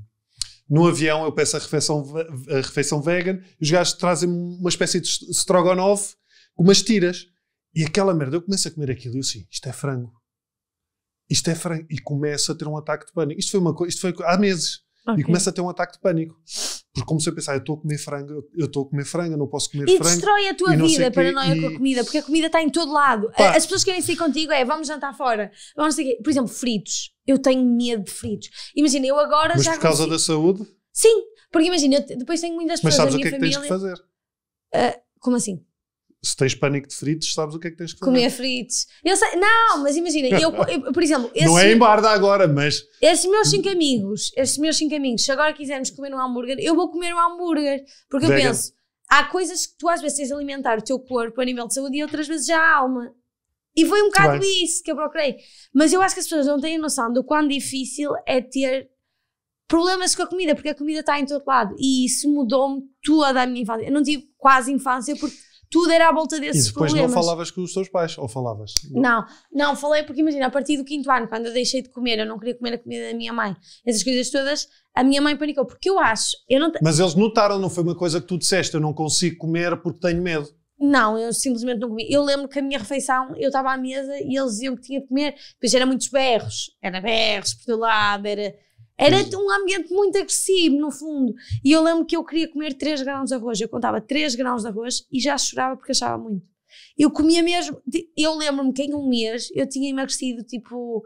no avião eu peço a refeição, a refeição vegan e os gajos trazem uma espécie de strogonoff com umas tiras. E aquela merda, eu começo a comer aquilo e eu assim, isto é frango. Isto é frango. E começo a ter um ataque de pânico. Isto foi uma coisa, isto foi há meses. Okay. E começo a ter um ataque de pânico. Porque comecei a pensar, eu estou a comer frango, eu estou a comer frango, eu não posso comer e frango. E destrói a tua vida, a paranoia e... com a comida, porque a comida está em todo lado. Pá. As pessoas que querem sair contigo é, vamos jantar fora, vamos sair. Por exemplo, fritos. Eu tenho medo de fritos. Imagina, eu agora Mas já... por causa consigo... da saúde? Sim, porque imagina, depois tenho muitas pessoas Mas sabes o que é que família... tens de fazer? Uh, como assim? se tens pânico de fritos, sabes o que é que tens que fazer. Comer fritos. Eu sei, não, mas imagina, eu, (laughs) eu por exemplo. não é em barda agora, mas. Esses meus cinco amigos, esses meus cinco amigos, se agora quisermos comer um hambúrguer, eu vou comer um hambúrguer. Porque Vegan. eu penso, há coisas que tu às vezes tens alimentar o teu corpo a nível de saúde e outras vezes já a alma. E foi um bocado isso que eu procurei. Mas eu acho que as pessoas não têm noção do quão difícil é ter problemas com a comida, porque a comida está em todo lado. E isso mudou-me toda a minha infância. Eu não tive quase infância porque tudo era à volta desses problemas. E depois problemas. não falavas com os teus pais, ou falavas? Não, não, falei porque imagina, a partir do quinto ano, quando eu deixei de comer, eu não queria comer a comida da minha mãe, essas coisas todas, a minha mãe panicou, porque eu acho, eu não... Mas eles notaram, não foi uma coisa que tu disseste, eu não consigo comer porque tenho medo. Não, eu simplesmente não comi. Eu lembro que a minha refeição, eu estava à mesa e eles diziam que tinha de comer, depois era muitos berros, era berros por todo lado, era era um ambiente muito agressivo, no fundo. E eu lembro que eu queria comer 3 grãos de arroz. Eu contava 3 grãos de arroz e já chorava porque achava muito. Eu comia mesmo. Eu lembro-me que em um mês eu tinha emagrecido tipo.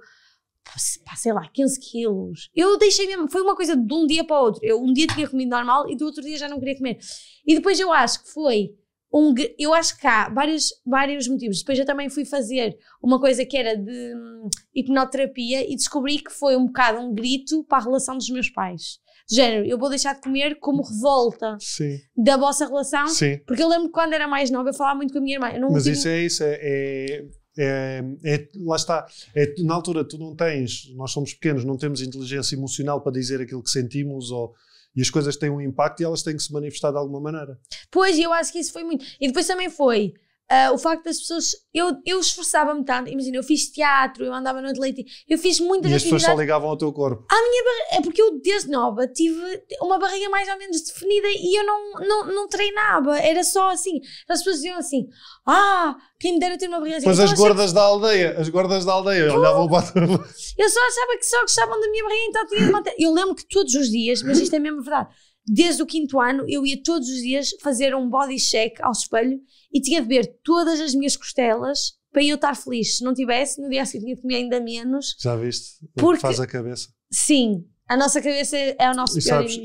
Sei lá, 15 quilos. Eu deixei mesmo. Foi uma coisa de um dia para o outro. Eu um dia tinha comido normal e do outro dia já não queria comer. E depois eu acho que foi um, eu acho que há vários, vários motivos. Depois eu também fui fazer uma coisa que era de hum, hipnoterapia e descobri que foi um bocado um grito para a relação dos meus pais. De género, eu vou deixar de comer como revolta Sim. da vossa relação. Sim. Porque eu lembro que quando era mais nova eu falava muito com a minha irmã. Mas isso é isso, é, é, é... É, é, lá está, é, na altura tu não tens, nós somos pequenos, não temos inteligência emocional para dizer aquilo que sentimos ou e as coisas têm um impacto e elas têm que se manifestar de alguma maneira. Pois, eu acho que isso foi muito. E depois também foi Uh, o facto das pessoas. Eu, eu esforçava-me tanto, imagina, eu fiz teatro, eu andava no leite, eu fiz muitas E as pessoas só ligavam ao teu corpo. A minha barriga. É porque eu, desde nova, tive uma barriga mais ou menos definida e eu não, não, não treinava. Era só assim. As pessoas diziam assim: ah, quem me dera ter uma barriga assim. Pois as gordas da aldeia, as gordas da aldeia Pô, olhavam para Eu só achava que só gostavam da minha barriga, então tinha de manter. Eu lembro que todos os dias, mas isto é mesmo verdade desde o quinto ano eu ia todos os dias fazer um body check ao espelho e tinha de ver todas as minhas costelas para eu estar feliz. Se não tivesse, no dia seguinte tinha de comer ainda menos. Já viste? Porque, faz a cabeça. Sim, a nossa cabeça é o nosso e sabes,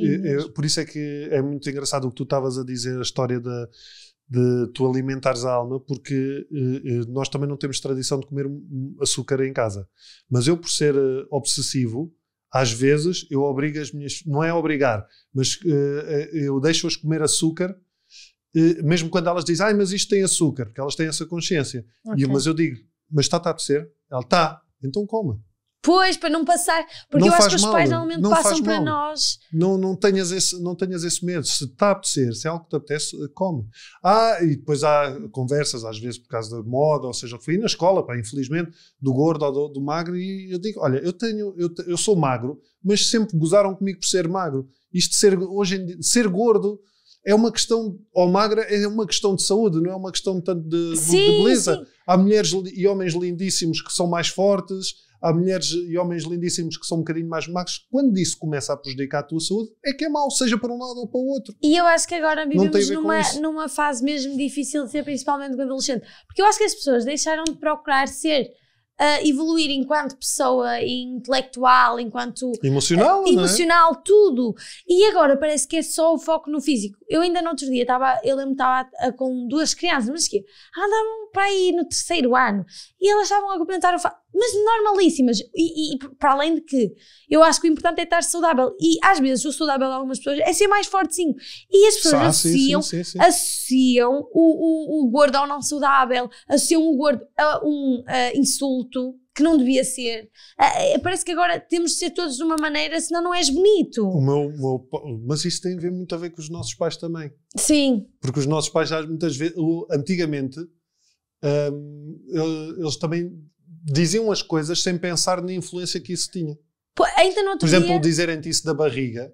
Por isso é que é muito engraçado o que tu estavas a dizer, a história da, de tu alimentares a alma, porque eh, eh, nós também não temos tradição de comer açúcar em casa. Mas eu, por ser eh, obsessivo, às vezes eu obrigo as minhas. Não é obrigar, mas uh, eu deixo-as comer açúcar, uh, mesmo quando elas dizem, ai, mas isto tem açúcar, porque elas têm essa consciência. Okay. E, mas eu digo, mas está a apetecer? Ela está, então coma. Pois, para não passar, porque não eu acho que os mal, pais normalmente passam para nós. Não, não, tenhas esse, não tenhas esse medo. Se está a apetecer, se é algo que te apetece, eh, come. Ah, e depois há conversas, às vezes, por causa da moda, ou seja, fui na escola, pá, infelizmente, do gordo ou do, do, magro, e eu digo: olha, eu tenho, eu, eu sou magro, mas sempre gozaram comigo por ser magro. Isto de ser hoje em dia, ser gordo é uma questão, ou magra, é uma questão de saúde, não é uma questão tanto de, de, sim, de beleza. Sim. Há mulheres e homens lindíssimos que são mais fortes há mulheres e homens lindíssimos que são um bocadinho mais magros, quando isso começa a prejudicar a tua saúde, é que é mau, seja para um lado ou para o outro. E eu acho que agora vivemos numa, numa fase mesmo difícil de ser, principalmente com adolescente, porque eu acho que as pessoas deixaram de procurar ser. Uh, evoluir enquanto pessoa intelectual, enquanto ah, emocional, uh, emocional é? tudo. E agora parece que é só o foco no físico. Eu ainda no outro dia estava, eu lembro estava com duas crianças, mas que andavam ah, para aí no terceiro ano, e elas estavam a comentar, mas normalíssimas, e, e, para além de que eu acho que o importante é estar saudável, e às vezes o saudável de algumas pessoas é ser mais sim. e as pessoas associam, sim, sim, sim, associam o, o, o, gordo ao não saudável, associam o gordo a um a insulto, que não devia ser. Uh, parece que agora temos de ser todos de uma maneira, senão não és bonito. O meu, o meu, mas isso tem a ver, muito a ver com os nossos pais também. Sim. Porque os nossos pais, muitas vezes, antigamente, um, eles também diziam as coisas sem pensar na influência que isso tinha. Pô, Por exemplo, dia... dizerem-te isso da barriga,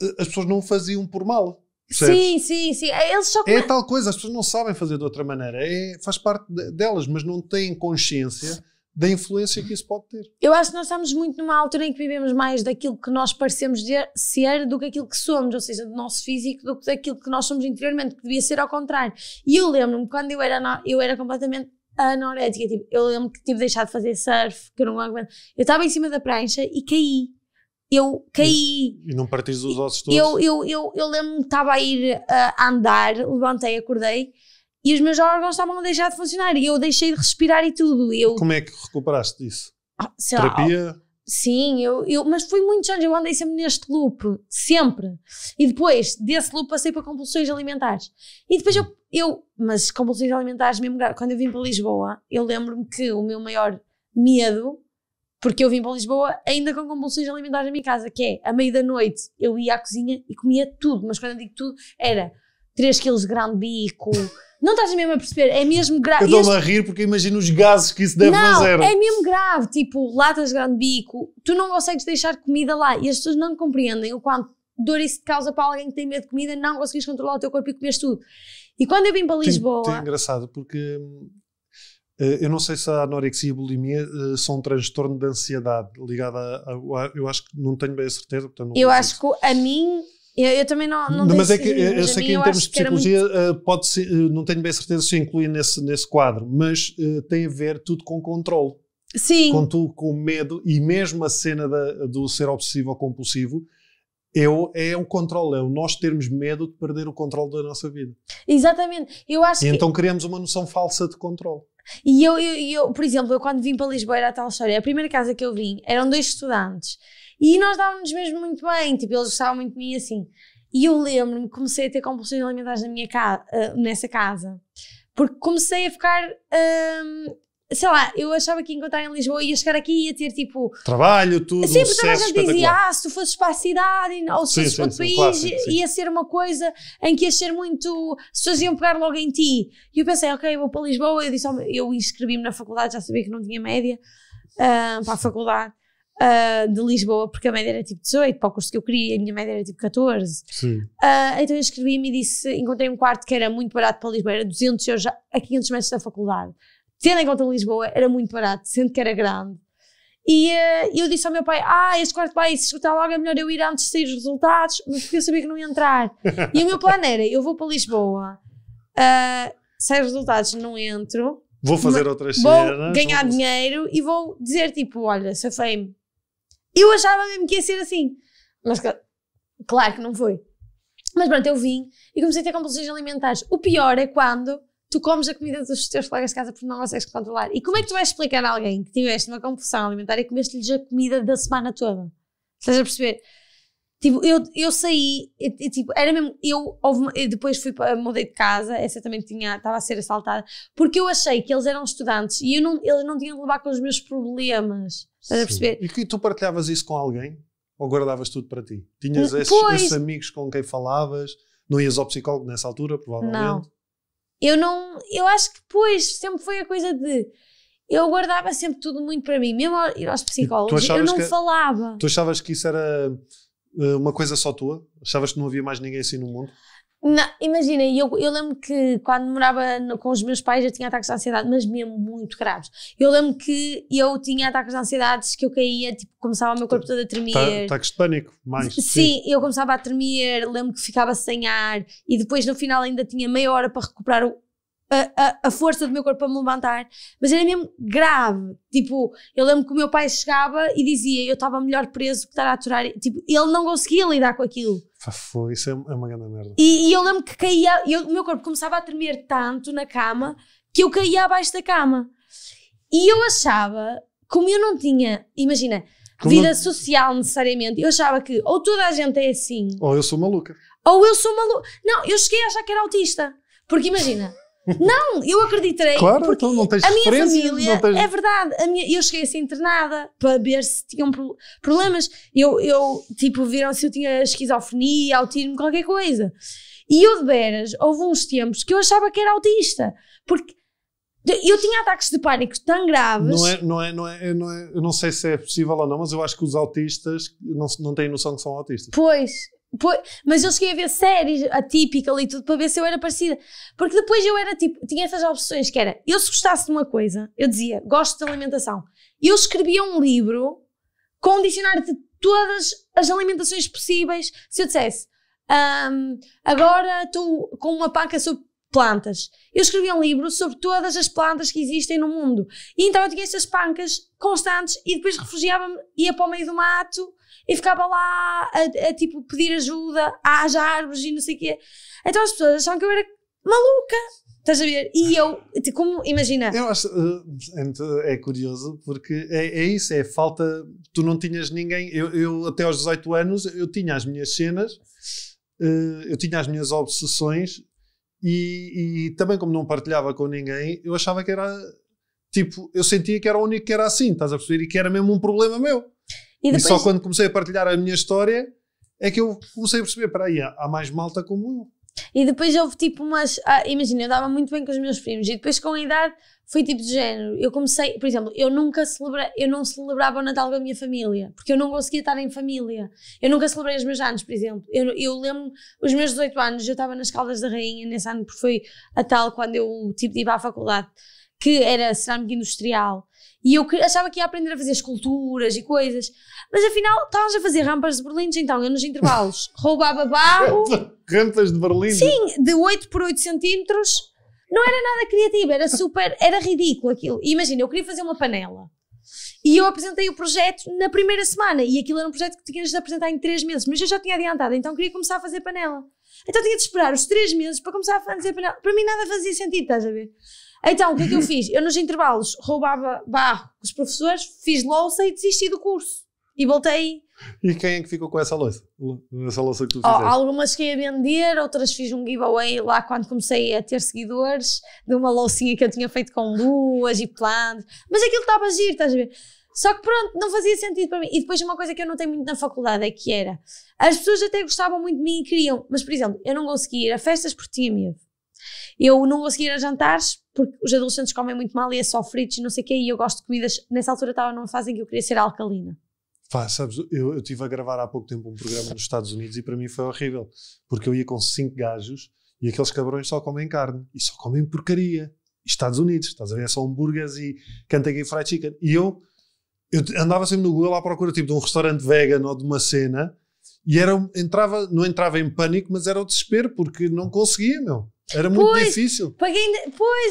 eh, as pessoas não faziam por mal. Percebes? Sim, sim, sim. Eles só É tal coisa, as pessoas não sabem fazer de outra maneira. É, faz parte delas, mas não têm consciência da influência que isso pode ter. Eu acho que nós estamos muito numa altura em que vivemos mais daquilo que nós parecemos ser do que aquilo que somos, ou seja, do nosso físico, do que daquilo que nós somos interiormente, que devia ser ao contrário. E eu lembro-me quando eu era, eu era completamente anorética, tipo, eu lembro que tive deixado de fazer surf, que eu não aguento. Eu estava em cima da prancha e caí. Eu caí. E, e não partiste dos ossos todos? Eu, eu, eu, eu lembro-me que estava a ir eh, a andar, levantei, acordei e os meus órgãos estavam a deixar de funcionar e eu deixei de respirar e tudo. Eu, Como é que recuperaste disso? Ah, Terapia? Lá, sim, eu, eu, mas foi muitos anos, eu andei sempre neste loop, sempre. E depois desse loop passei para compulsões alimentares. E depois eu, eu mas compulsões alimentares mesmo, quando eu vim para Lisboa, eu lembro-me que o meu maior medo, porque eu vim para Lisboa ainda com compulsões alimentares na minha casa, que é, a meio da noite eu ia à cozinha e comia tudo, mas quando eu digo tudo, era 3 kg de grão de bico... Não estás mesmo a perceber, é mesmo grave. Eu estou-me este... a rir porque imagino os gases que isso deve não, fazer. Não, é mesmo grave, tipo, latas grande bico, tu não consegues deixar comida lá e as pessoas não compreendem o quanto dor isso causa para alguém que tem medo de comida, não consegues controlar o teu corpo e comes tudo. E quando eu vim para Lisboa... Tem, tem engraçado porque eh, eh, eu não sei se a anorexia e a bulimia eh, são um transtorno de ansiedade ligado a, a, Eu acho que não tenho bem a certeza. Portanto, eu acho que a mim eu, eu, também não, não Mas é que eu sei que em termos de psicologia muito... Eh, pode ser, eh, não tenho bem certeza se inclui nesse, nesse quadro, mas uh, tem a ver tudo com controle. Sim. Com tu, com medo, e mesmo a cena da, do ser obsessivo ou compulsivo eu, é, é o controle, é o nós termos medo de perder o controle da nossa vida. Exatamente. Eu acho e que... então criamos uma noção falsa de controle. E eu, eu, eu, por exemplo, eu quando vim para Lisboa era a tal história. A primeira casa que eu vim eram dois estudantes e nós dávamos mesmo muito bem, tipo, eles gostavam muito de mim assim. E eu lembro-me, comecei a ter compulsões alimentares na minha casa, uh, nessa casa. Porque comecei a ficar. Hum, sei lá, eu achava que ia encontrar em Lisboa ia chegar aqui e ia ter tipo. Trabalho, tudo. Sempre porque toda a gente dizia, ah, se tu fosses para a cidade ou se fosses para outro país, claro, sim, sim. ia ser uma coisa em que ia ser muito. As pessoas iam pegar logo em ti. E eu pensei, ok, vou para Lisboa. Eu, disse, oh, eu inscrevi-me na faculdade, já sabia que não tinha média uh, para a faculdade uh, de Lisboa, porque a média era tipo 18, para o curso que eu queria, a minha média era tipo 14. Uh, ah, então eu escrevi-me e disse, encontrei um quarto que era muito barato para Lisboa, era 200 euros a 500 metros da faculdade. Tendo em conta Lisboa, era muito barato, sendo que era grande. E uh, eu disse ao meu pai: Ah, este quarto vai se escutar logo, é melhor eu ir antes de sair os resultados, mas porque eu sabia que não ia entrar. (laughs) e o meu plano era: eu vou para Lisboa, uh, saio os resultados, não entro. Vou fazer outras Vou ganhar vou... dinheiro e vou dizer: tipo, olha, safei-me, eu achava mesmo que ia ser assim. Mas claro que não foi. Mas pronto, eu vim e comecei a ter compulsões alimentares. O pior é quando tu comes a comida dos teus colegas de casa porque não consegues controlar. E como é que tu vais explicar a alguém que tiveste uma compulsão alimentar e comeste-lhes a comida da semana toda? Estás a perceber? Tipo, eu, eu saí, eu, eu, tipo, era mesmo, eu, depois eu depois fui, mudei de casa, essa também tinha, estava a ser assaltada, porque eu achei que eles eram estudantes e eu não, eles não tinham de levar com os meus problemas. Estás a perceber? E que tu partilhavas isso com alguém? Ou guardavas tudo para ti? Tinhas hum, esses, esses, amigos com quem falavas? Não ias ao psicólogo nessa altura, provavelmente? Não. Eu não. Eu acho que, pois, sempre foi a coisa de. Eu guardava sempre tudo muito para mim, mesmo ir aos psicólogos. Eu não que, falava. Tu achavas que isso era eh, uma coisa só tua? Achavas que não havia mais ninguém assim no mundo? Não, imagina, eu, eu lembro que quando morava no, com os meus pais eu tinha ataques de ansiedade, mas mesmo muito graves. Eu lembro que eu tinha ataques de ansiedade que eu caía, tipo, começava o meu corpo todo a tremer. Tá, ataques de pânico, mais. Sim, sim, eu começava a tremer, lembro que ficava sem ar e depois no final ainda tinha meia hora para recuperar o, a, a, a, força do meu corpo para me levantar, mas era mesmo grave. Tipo, eu lembro que o meu pai chegava e dizia: Eu estava melhor preso que estar a aturar. Tipo, ele não conseguia lidar com aquilo. Fafo, isso é, é uma grande merda. E, e eu lembro que caía, eu, o meu corpo começava a tremer tanto na cama que eu caía abaixo da cama. E eu achava, como eu não tinha, imagina, como vida não... social necessariamente, eu achava que ou toda a gente é assim. Ou eu sou maluca. Ou eu sou maluca. Não, eu cheguei a achar que era autista. Porque imagina, não, eu acreditei. Claro, então não tens A minha família, tens... é verdade, a minha, eu cheguei a ser internada para ver se tinham problemas. Eu, eu tipo, viram se eu tinha esquizofrenia, autismo, qualquer coisa. E eu de veras, houve uns tempos que eu achava que era autista, porque eu tinha ataques de pânico tão graves. Não é, não é, não é, não é eu não sei se é possível ou não, mas eu acho que os autistas não, não têm noção que são autistas. Pois, mas eu cheguei a ver séries atípicas e tudo para ver se eu era parecida. Porque depois eu era tipo, tinha essas opções que era, eu se gostasse de uma coisa, eu dizia, gosto de alimentação. Eu escrevia um livro com um dicionário de todas as alimentações possíveis. Se eu dissesse, um, agora estou com uma paca sobre plantas. Eu escrevia um livro sobre todas as plantas que existem no mundo. E então eu tinha estas pancas constantes e depois refugiava-me, ia para o meio do mato, e ficava lá a, a tipo pedir ajuda às árvores e não sei o quê. Então as pessoas achavam que eu era maluca. Estás a ver? E eu, tipo, como, imagina. Eu acho, eh, é, é curioso, porque é, é, isso, é falta. Tu não tinhas ninguém. Eu, eu, até aos 18 anos, eu tinha as minhas cenas, eh, eu tinha as minhas obsessões, e, e também, como não partilhava com ninguém, eu achava que era. Tipo, eu sentia que era o único que era assim, estás a perceber? E que era mesmo um problema meu. E, depois... e só quando comecei a partilhar a minha história é que eu comecei a perceber, para há, há mais malta como eu. E depois houve tipo umas. Ah, imagina, eu dava muito bem com os meus primos e depois com a idade foi tipo de género. Eu comecei, por exemplo, eu nunca celebra, eu não celebrava o Natal com a minha família, porque eu não conseguia estar em família. Eu nunca celebrei os meus anos, por exemplo. Eu, eu lembro, os meus 18 anos, eu estava nas Caldas da Rainha nesse ano, porque foi a tal quando eu tipo de ir à faculdade, que era cerâmica industrial. E eu achava que ia aprender a fazer esculturas e coisas. Mas afinal, estávamos a fazer rampas de berlindes, então eu nos intervalos (laughs) roubava barro. Rampas de berlindes? Sim, de 8 por 8 centímetros. Não era nada criativo, era super. Era ridículo aquilo. Imagina, eu queria fazer uma panela. E eu apresentei o projeto na primeira semana. E aquilo era um projeto que tinhas de apresentar em 3 meses. Mas eu já tinha adiantado, então queria começar a fazer panela. Então tinha de esperar os 3 meses para começar a fazer panela. Para mim nada fazia sentido, estás a ver? Então, o que é que eu fiz? Eu nos intervalos roubava barro com os professores, fiz louça e desisti do curso. E voltei. E quem é que ficou com essa louça? Essa louça que tu fizeste? Oh, algumas fiquei a vender, outras fiz um giveaway lá quando comecei a ter seguidores, de uma loucinha que eu tinha feito com luas e plantas. Mas aquilo estava a giro, estás a ver? Só que pronto, não fazia sentido para mim. E depois uma coisa que eu não tenho muito na faculdade é que era, as pessoas até gostavam muito de mim e queriam, mas por exemplo, eu não conseguia ir a festas porque tinha medo. Eu não consegui ir a jantares porque os adolescentes comem muito mal e é só fritos e não sei o quê, e eu gosto de comidas. Nessa altura estava numa fase em que eu queria ser alcalina. Pá, sabes, eu estive a gravar há pouco tempo um programa nos Estados Unidos e para mim foi horrível, porque eu ia com cinco gajos e aqueles cabrões só comem carne e só comem porcaria. Estados Unidos, estás a ver? É só hambúrgueres e Kentucky Fried Chicken. E eu, eu andava sempre no Google à procura tipo, de um restaurante vegan ou de uma cena e era, entrava, não entrava em pânico, mas era o desespero, porque não conseguia, meu. Era muito pois, difícil. pois,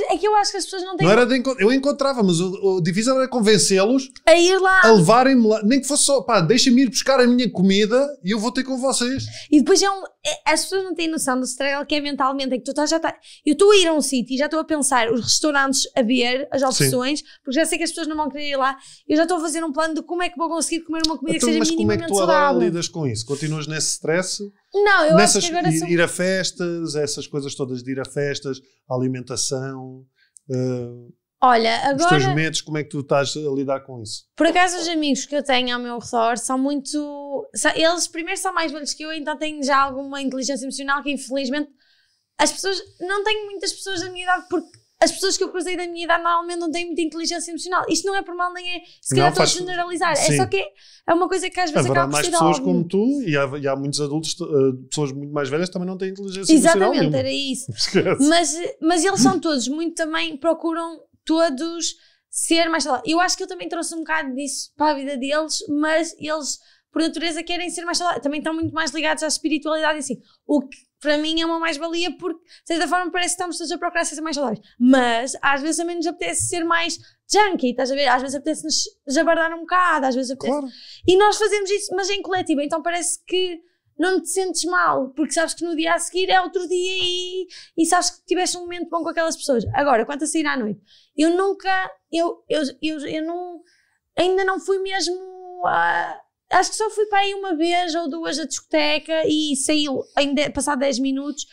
é que eu acho que as pessoas não têm. Não era de, eu encontrava, mas o, o difícil era convencê-los a ir lá. A levarem-me lá. Nem que fosse só, pá, deixem-me ir buscar a minha comida e eu vou ter com vocês. E depois é um. É, as pessoas não têm noção do struggle que é mentalmente. É que tu estás, já está, eu estou a ir a um sítio e já estou a pensar os restaurantes a ver, as opções, Sim. porque já sei que as pessoas não vão querer ir lá. Eu já estou a fazer um plano de como é que vou conseguir comer uma comida então, que seja mas minimamente saudável. Mas como é que tu lidas com isso? Continuas nesse stress? Não, eu Nessas, acho que agora ir, sou... ir a festas, essas coisas todas de ir a festas, alimentação. Uh, Olha, agora. Os teus medos, como é que tu estás a lidar com isso? Por acaso, os amigos que eu tenho ao meu redor são muito. Eles, primeiro, são mais velhos que eu, então têm já alguma inteligência emocional que, infelizmente, as pessoas. Não tenho muitas pessoas da minha idade porque as pessoas que eu cruzei da minha idade normalmente não têm muita inteligência emocional. Isto não é por mal, nem é se calhar estou a generalizar. É Sim. É só que é, uma coisa que às vezes Haverá acaba mais pessoas como tu e há, e há muitos adultos, eh, pessoas muito mais velhas também não têm inteligência Exatamente, emocional. Exatamente, era isso. (laughs) Mas, mas eles são todos muito também, procuram todos ser mais Eu acho que eu também trouxe um bocado disso para a vida deles, mas eles por natureza querem ser mais também estão muito mais ligados à espiritualidade assim. O que para mim é uma mais-valia porque, de certa forma, parece que estamos todos a procurar ser mais saudáveis. Mas, às vezes também nos apetece ser mais junkie, estás a ver? Às vezes apetece-nos jabardar um bocado, às vezes apetece... Claro. E nós fazemos isso, mas em coletivo, então parece que não te sentes mal, porque sabes que no dia a seguir é outro dia e, e sabes que tiveste um momento bom com aquelas pessoas. Agora, quanto a sair à noite, eu nunca, eu, eu, eu, eu não, ainda não fui mesmo a acho que só fui para aí uma vez ou duas à discoteca e saiu em de, passado 10 minutos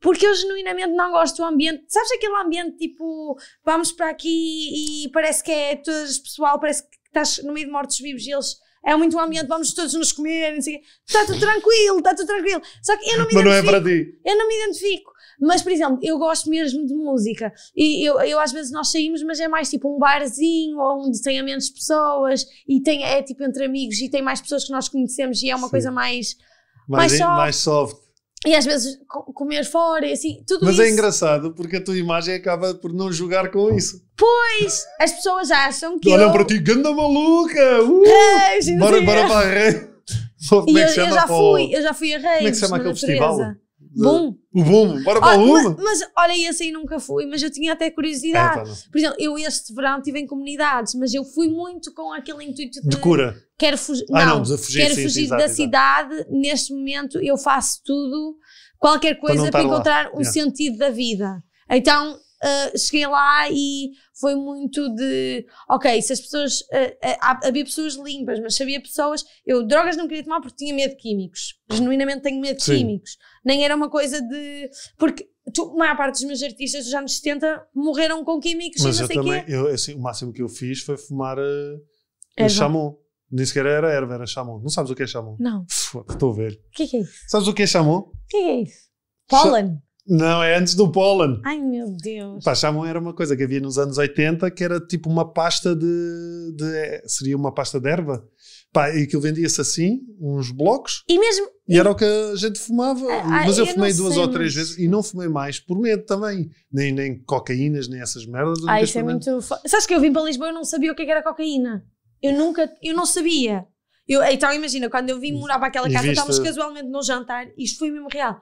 porque eu genuinamente não gosto do ambiente. Sabes aquele ambiente tipo, vamos para aqui e parece que é todo pessoal, parece que estás no meio de mortos-vivos e eles é muito um ambiente, vamos todos nos comer, não sei Está tudo tranquilo, está tudo tranquilo. Só que eu não me identifico. Mas não é para ti. Eu não me identifico. Mas, por exemplo, eu gosto mesmo de música. E eu, eu às vezes nós saímos, mas é mais tipo um barzinho onde tem menos pessoas e tem, é tipo entre amigos e tem mais pessoas que nós conhecemos e é uma Sim. coisa mais. Mais, mais soft. Mais soft. E às vezes comer fora e assim, tudo Mas é isso. Mas é engraçado porque a tua imagem acaba por não jogar com isso. Pois! As pessoas acham que. Olham eu... para ti, ganda maluca! Uh, Reis, (laughs) é, bora, bora é. para a Reis! (laughs) Como é que eu, chama? Eu já fui, eu já fui a Reis. Como é que se chama aquele festival? Boom. O boom, bora para o Mas, mas olha, esse aí nunca fui, mas eu tinha até curiosidade. É, tá Por exemplo, eu este verão estive em comunidades, mas eu fui muito com aquele intuito de. De cura quero fugir, ah, não, não fugir, quero sim, fugir sim, da exato, cidade, neste momento eu faço tudo, qualquer coisa para, para encontrar lá. um yeah. sentido da vida. Então uh, cheguei lá e foi muito de, ok, se as pessoas, uh, uh, havia pessoas limpas, mas havia pessoas, eu drogas não queria tomar porque tinha medo de químicos, genuinamente tenho medo de sim. químicos, nem era uma coisa de, porque tu, a maior parte dos meus artistas dos anos 70 morreram com químicos mas e não eu sei também, quê. Eu, assim, o máximo que eu fiz foi fumar uh, é nem sequer era erva, era chamon. Não sabes o que é chamon? Não. Estou velho. O que, é que é isso? Sabes o que é chamon? O que, é que é isso? Pólen? Não, é antes do pólen. Ai meu Deus. Pá, chamon era uma coisa que havia nos anos 80 que era tipo uma pasta de. de seria uma pasta de erva? Pá, e aquilo vendia-se assim, uns blocos. E mesmo. E era o que a gente fumava. Ah, ah mas eu, eu fumei duas sei, ou três mas... vezes e não fumei mais, por medo também. Nem, nem cocaínas, nem essas merdas. Ah, isso é muito. Sabes que eu vim para Lisboa e não sabia o que é era cocaína. Eu nunca, eu não sabia. Eu, então imagina, quando eu vim morar para aquela casa, estávamos casualmente no jantar, isto foi mesmo real.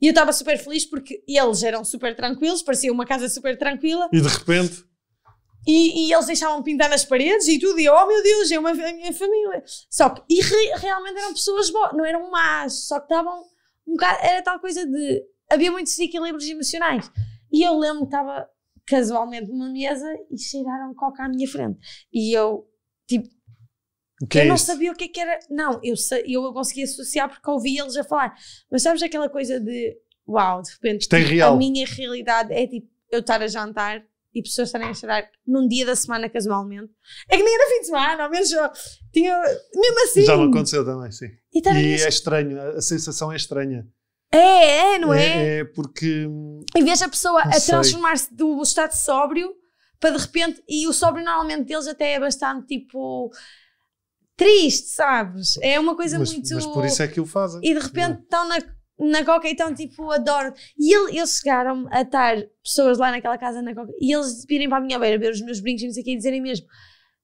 E eu estava super feliz porque eles eram super tranquilos, parecia uma casa super tranquila. E de repente. E, e eles deixavam pintar nas paredes e tudo, e eu, oh meu Deus, é uma, a minha família. Só que, e re, realmente eram pessoas boas, não eram más, só que estavam um bocado, era tal coisa de. Havia muitos desequilíbrios emocionais. E eu lembro que estava casualmente numa mesa e cheiraram coca à minha frente. E eu Tipo, o que eu é não sabia o que, é que era. Não, eu, eu consegui associar porque ouvi eles a falar. Mas sabes aquela coisa de uau, de repente Isto tipo, é real. a minha realidade é tipo eu estar a jantar e pessoas estarem a chorar num dia da semana casualmente. É que nem era fim de semana, ao menos tinha. Mesmo assim. Já me aconteceu também, sim. E, e é estranho, a sensação é estranha. É, é, não é? É, é porque. Hum, e vez a pessoa a transformar-se do estado sóbrio para de repente. E o sóbrio normalmente deles até é bastante tipo triste, sabes? É uma coisa mas, muito. Mas por isso é que o fazem. E de repente é? estão na, na Coca e estão tipo, adoro. E ele, eles chegaram a estar pessoas lá naquela casa na Coca e eles virem para a minha beira ver os meus brincos e não sei o que e dizerem mesmo: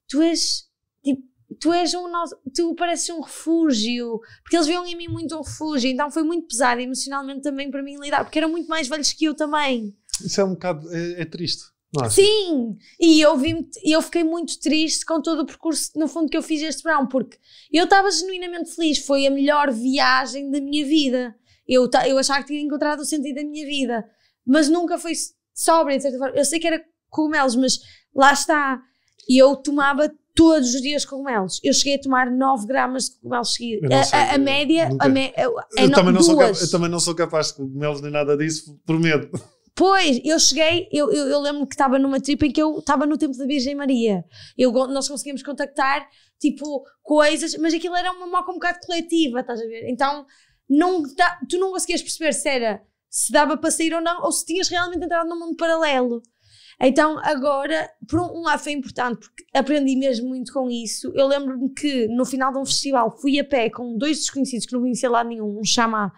Tu és tipo. Tu és um nosso, tu pareces um refúgio, porque eles viam em mim muito um refúgio, então foi muito pesado emocionalmente também para mim lidar, porque eram muito mais velhos que eu também. Isso é um bocado, é, é triste. Nossa. Sim! E eu, vi e eu fiquei muito triste com todo o percurso, no fundo, que eu fiz este verão, porque eu estava genuinamente feliz. Foi a melhor viagem da minha vida. Eu, eu achava que tinha encontrado o sentido da minha vida, mas nunca foi sóbria, de certa forma. Eu sei que era cogumelos, mas lá está. E eu tomava todos os dias cogumelos. Eu cheguei a tomar 9 gramas de cogumelos seguidos. A, a, a, média. A me, a, eu, é eu, no, também duas. Sou, eu também não sou capaz de cogumelos nem nada disso, prometo. Pois, eu cheguei, eu, eu, eu lembro que estava numa tripa em que eu estava no tempo da Virgem Maria. Eu, nós conseguimos contactar, tipo, coisas, mas aquilo era uma moca um bocado coletiva, estás a ver? Então, não, tu não conseguias perceber se era, se dava para sair ou não, ou se tinhas realmente entrado num mundo paralelo. Então, agora, por um lado foi importante, porque aprendi mesmo muito com isso. Eu lembro-me que no final de um festival fui a pé com dois desconhecidos que não conhecia lá nenhum, um chamar,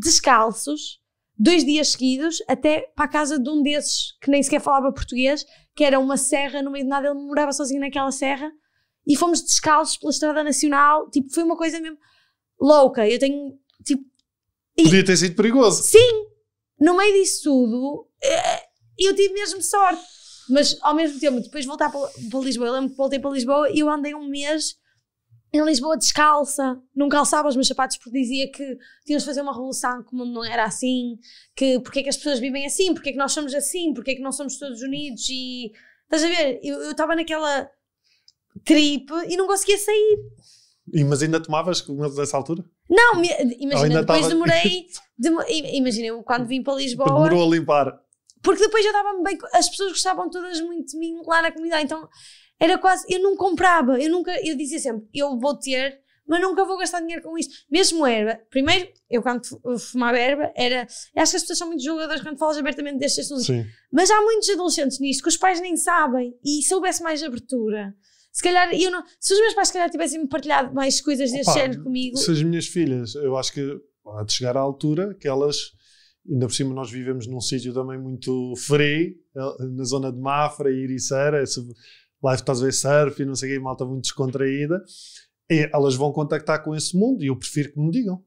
descalços, dois dias seguidos até para a casa de um desses que nem sequer falava português, que era uma serra no meio de nada, ele morava sozinho naquela serra e fomos descalços pela Estrada Nacional, tipo, foi uma coisa mesmo louca. Eu tenho, tipo. E, Podia ter sido perigoso. Sim! No meio disso tudo, eh, eu tive mesmo sorte. Mas ao mesmo tempo, depois de voltar para, para Lisboa, eu lembro que voltei para Lisboa e eu andei um mês em Lisboa descalça, não calçava os meus sapatos porque dizia que tínhamos de fazer uma revolução, que o mundo não era assim, que porque é que as pessoas vivem assim, porque é que nós somos assim, porque é que não somos todos unidos e... Estás a ver? Eu estava naquela trip e não conseguia sair. E, mas ainda tomavas dessa altura? Não, me, imagina, depois tava... demorei... (laughs) De, imagina, eu quando vim para Lisboa... Demorou a limpar. Porque depois eu dava-me bem, as pessoas gostavam todas muito de mim lá na comunidade, então era quase, eu não comprava, eu nunca, eu dizia sempre, eu vou ter, mas nunca vou gastar dinheiro com isto. Mesmo erva, primeiro, eu quando fumava erva, era, acho que as pessoas são muito julgadoras quando falas abertamente destes assuntos. Sim. Mas há muitos adolescentes nisto que os pais nem sabem, e se houvesse mais abertura, se calhar, eu não, se os meus pais se calhar tivessem partilhado mais coisas deste género comigo. Se as minhas filhas, eu acho que há de chegar à altura que elas, ainda por cima nós vivemos num sítio também muito frio, eh, na zona de Mafra e Iriceira, live estás a ver surf e não sei o que, malta muito descontraída, e elas vão contactar com esse mundo e eu prefiro que me digam.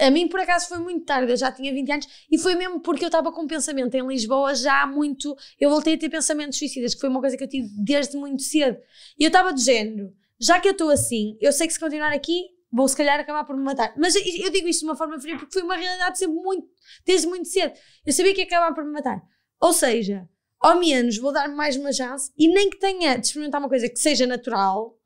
A mim, por acaso, foi muito tarde, eu já tinha 20 anos, e foi mesmo porque eu estava com pensamento em Lisboa já há muito. Eu voltei a ter pensamentos suicidas, que foi uma coisa que eu tive desde muito cedo. E eu estava do género, já que eu estou assim, eu sei que se continuar aqui, vou se calhar acabar por me matar. Mas eu digo isto de uma forma fria porque foi uma realidade sempre muito, desde muito cedo. Eu sabia que ia acabar por me matar. Ou seja, ao menos vou dar-me mais uma chance e nem que tenha de experimentar uma coisa que seja natural,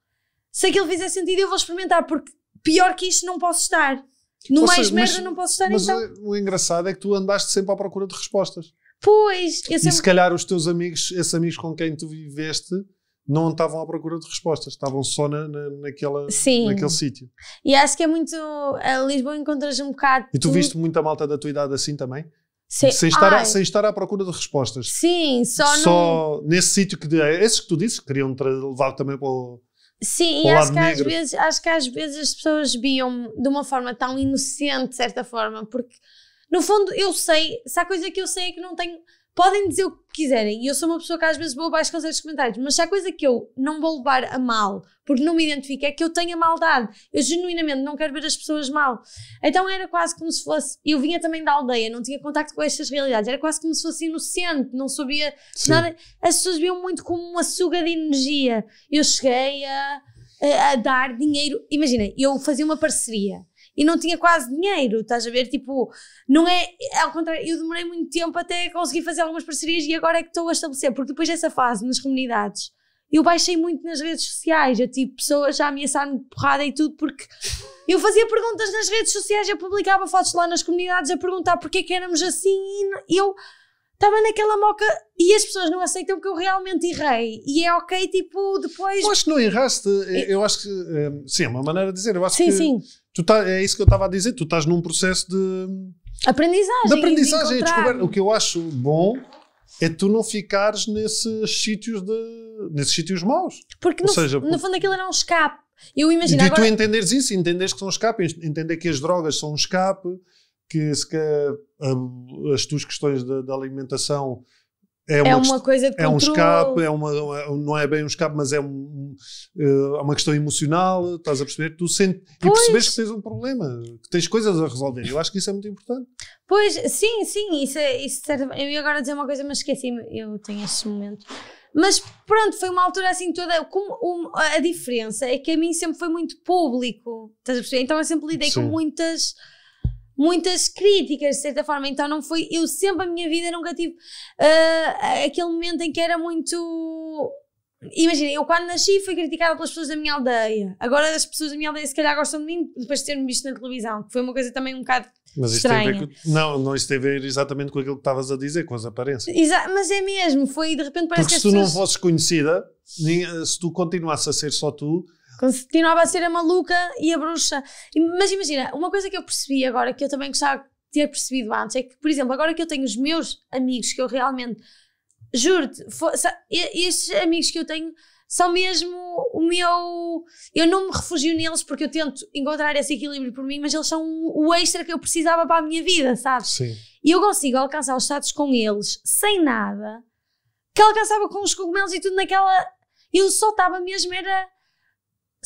se aquilo fizer sentido, eu vou experimentar, porque pior que isto não posso estar. No Ou mais seja, merda mas, não posso estar mas então. O engraçado é que tu andaste sempre à procura de respostas. Pois, eu sempre... E se calhar os teus amigos, esses amigos com quem tu viveste, não estavam à procura de respostas, estavam só na, na, naquela, Sim. naquele sítio. E acho que é muito. A Lisboa encontras um bocado. E tu viste muita malta da tua idade assim também? Sem, estar, sem estar à procura de respostas. Sim, só, só nesse sítio que. Esses que tu disse que queriam levar também para o. Sim, para e o acho, que negro. às vezes, acho que às vezes as pessoas viam de uma forma tão inocente, de certa forma, porque no fundo eu sei, se há coisa que eu sei é que não tenho podem dizer o que quiserem, e eu sou uma pessoa que às vezes vou abaixo com dos comentários, mas se há coisa que eu não vou levar a mal, porque não me identifico, é que eu tenho a maldade. Eu genuinamente não quero ver as pessoas mal. Então era quase como se fosse. Eu vinha também da aldeia, não tinha contacto com estas realidades, era quase como se fosse inocente, não sabia Sim. nada. As pessoas viam muito como uma suga de energia. Eu cheguei a, a, a dar dinheiro. Imagina, eu fazia uma parceria e não tinha quase dinheiro, estás a ver? Tipo, não é. Ao contrário, eu demorei muito tempo até conseguir fazer algumas parcerias e agora é que estou a estabelecer, porque depois dessa fase nas comunidades. Eu baixei muito nas redes sociais, eu tive pessoas a ameaçar-me de porrada e tudo, porque eu fazia perguntas nas redes sociais, eu publicava fotos lá nas comunidades a perguntar porque é que éramos assim e eu estava naquela moca e as pessoas não aceitam que eu realmente errei. E é ok, tipo, depois. Eu acho que não erraste, eu acho que. Eh, sim, é uma maneira de dizer. Eu acho sim, que sim. Tu tá, é isso que eu estava a dizer, tu estás num processo de aprendizagem. De aprendizagem, de é descoberta. O que eu acho bom é tu não ficares nesses sítios de nesses sítios maus. Porque Ou no, seja, no fundo aquilo era um escape. Eu imagino E agora... tu entenderes isso, entenderes que são um escape, entender que as drogas são um escape, que, que as tuas questões da alimentação é uma, é uma coisa de É um escape, é uma, é, não é bem um escape, mas é um, uh, uma questão emocional, estás a perceber? Tu sentes e percebes que tens um problema, que tens coisas a resolver. Eu acho que isso é muito importante. Pois, sim, sim, isso, é, isso Eu ia agora dizer uma coisa, mas esqueci-me, eu tenho este momento. Mas pronto, foi uma altura assim toda. Como, um, a diferença é que a mim sempre foi muito público, estás a perceber? Então eu sempre lidei sim. com muitas muitas críticas, de certa forma. Então não foi. Eu sempre a minha vida nunca tive uh, aquele momento em que era muito. Imagina, eu quando nasci fui criticada pelas pessoas da minha aldeia. Agora as pessoas da minha aldeia se calhar gostam de mim depois de ter me visto na televisão, que foi uma coisa também um bocado mas isto estranha. Tem a ver com, não, não isto tem a ver exatamente com aquilo que estavas a dizer, com as aparências. Exa mas é mesmo, foi de repente parece Porque que as se tu pessoas... não fosses conhecida, eh, se tu continuasses a ser só tu, Continuava a ser a maluca e a bruxa. Mas imagina, uma coisa que eu percebi agora, que eu também gostava de ter percebido antes, é que, por exemplo, agora que eu tenho os meus amigos, que eu realmente, juro-te, estes amigos que eu tenho são mesmo o meu. Eu não me refugio neles porque eu tento encontrar esse equilíbrio por mim, mas eles são o extra que eu precisava para a minha vida, sabes? Sim. E eu consigo alcançar os status com eles sem nada, que alcançava com os cogumelos e tudo naquela. Eu só estava mesmo, era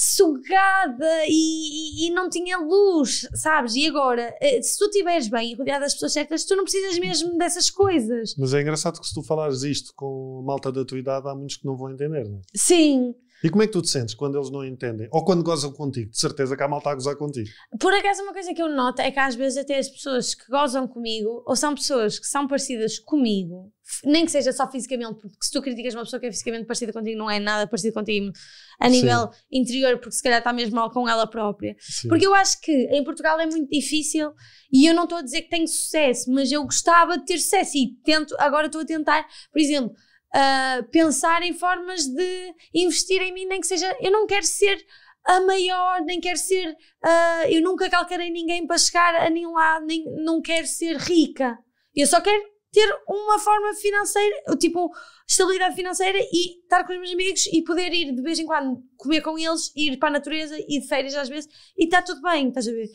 sugada e, e, e, não tinha luz, sabes? E agora, eh, se tu estiveres bem e rodeada das pessoas certas, tu não precisas mesmo dessas coisas. Mas é engraçado que se tu falares isto com malta da tua idade, há muitos que não vão entender, não é? Sim. E como é que tu te sentes quando eles não entendem? Ou quando gozam contigo? De certeza que há malta a gozar contigo. Por acaso, uma coisa que eu noto é que às vezes até as pessoas que gozam comigo, ou são pessoas que são parecidas comigo, nem que seja só fisicamente, porque se tu criticas uma pessoa que é fisicamente parecida contigo, não é nada parecido contigo a nível Sim. interior, porque se calhar está mesmo mal com ela própria. Sim. Porque eu acho que em Portugal é muito difícil e eu não estou a dizer que tenho sucesso, mas eu gostava de ter sucesso e tento, agora estou a tentar, por exemplo uh, pensar em formas de investir em mim, nem que seja. Eu não quero ser a maior, nem quero ser. Uh, eu nunca calcarei ninguém para chegar a nenhum lado, nem, não quero ser rica. Eu só quero ter uma forma financeira, tipo, estabilidade financeira e estar com os meus amigos e poder ir de vez em quando comer com eles, ir para a natureza e de férias às vezes e está tudo bem, estás a ver?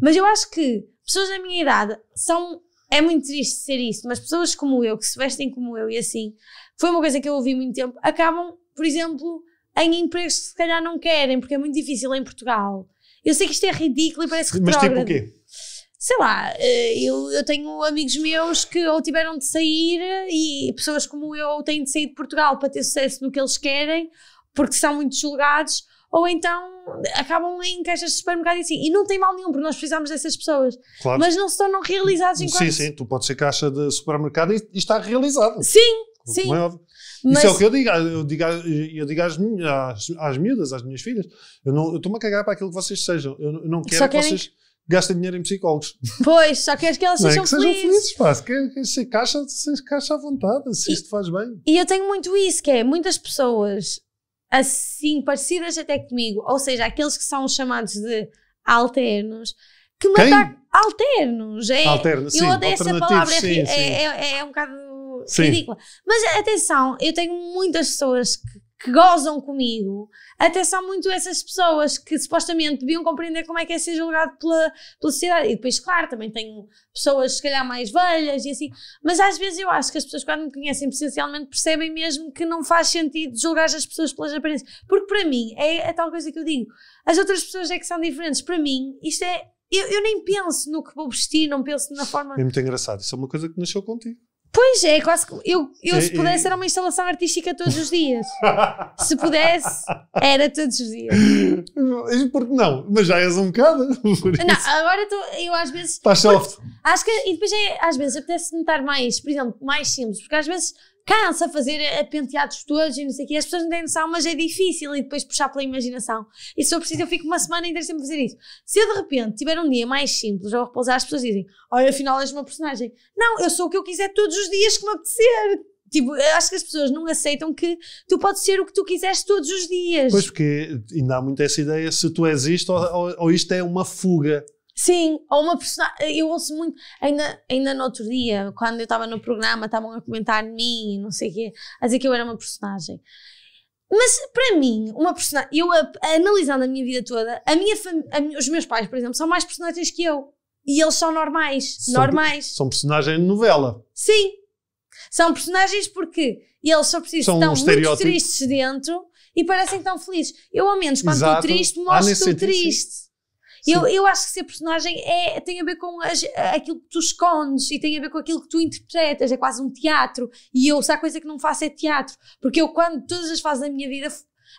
Mas eu acho que pessoas da minha idade são. É muito triste ser isso, mas pessoas como eu, que se vestem como eu e assim, foi uma coisa que eu ouvi muito tempo, acabam, por exemplo, em empregos que se calhar não querem, porque é muito difícil em Portugal. Eu sei que isto é ridículo e parece retrógrado. Mas tipo o quê? Sei lá, eh, eu, eu tenho amigos meus que ou tiveram de sair eh, e pessoas como eu têm de sair de Portugal para ter sucesso no que eles querem, porque são muito julgados, ou então acabam em caixas de supermercado e assim. E não tem mal nenhum, porque nós precisamos dessas pessoas. Claro. Mas não se tornam realizados enquanto. Sim, sim, tu podes ser caixa de supermercado e, e realizado. Sim, Sim. Como é óbvio. Mas... Isso é o que eu digo. Eu digo, eu digo às, às, às miúdas, às minhas filhas. Eu estou-me a cagar para aquilo que vocês sejam. Eu não quero que vocês gastem dinheiro em psicólogos. Pois, só queres que elas é sejam, é que felizes. sejam felizes. Pá, que se caixa, se caixa à vontade, se e, isto faz bem. E eu tenho muito isso, que é muitas pessoas assim, parecidas até comigo, ou seja, aqueles que são chamados de alternos, que me Quem? Alternos, é. sim, eu odeio essa palavra, é sim, é, sim. É, é, é um bocado Sim. ridícula. Mas atenção, eu tenho muitas pessoas que, que gozam comigo, atenção muito essas pessoas que supostamente deviam compreender como é que é ser julgado pela, pela sociedade. E depois, claro, também tenho pessoas se calhar mais velhas e assim, mas às vezes eu acho que as pessoas quando me conhecem presencialmente percebem mesmo que não faz sentido julgar as pessoas pelas aparências. Porque para mim, é a tal coisa que eu digo, as outras pessoas é que são diferentes. Para mim, isto é eu, eu, nem penso no que vou vestir, não penso na forma. É muito engraçado. Isso é uma coisa que nasceu contigo. Pois é, quase que eu, eu se pudesse era uma instalação artística todos os dias. se pudesse, era todos os dias. Porque não? Mas já és um bocado. Não, agora eu às vezes. Estás soft. Acho que, e depois é, às vezes apetece-me estar mais, por exemplo, mais simples, porque às vezes cansa fazer a penteados todos e não sei o quê. As pessoas não têm noção, mas é difícil e depois puxar pela imaginação. E se eu preciso, eu fico uma semana inteira sempre a fazer isso. Se eu de repente tiver um dia mais simples ou repousar, as pessoas dizem: Olha, afinal és uma personagem. Não, eu sou o que eu quiser todos os dias que me apetecer. Tipo, acho que as pessoas não aceitam que tu podes ser o que tu quiseres todos os dias. Pois, porque ainda há muito essa ideia: se tu és isto ou, ou, ou isto é uma fuga. Sim, ou uma personagem. Eu ouço muito. Ainda, ainda no outro dia, quando eu estava no programa, estavam a comentar de mim, não sei o quê, a dizer que eu era uma personagem. Mas para mim, uma personagem. Eu, a, a, analisando a minha vida toda, a minha a, os meus pais, por exemplo, são mais personagens que eu. E eles são normais. São, normais. São personagens de novela. Sim. São personagens porque eles só precisam estão um muito tristes dentro e parecem tão felizes. Eu, ao menos, quando estou triste, mostro que estou triste. Eu, eu acho que ser personagem é, tem a ver com as, aquilo que tu escondes e tem a ver com aquilo que tu interpretas, é quase um teatro. E eu, se há coisa que não faço é teatro, porque eu, quando todas as fases da minha vida,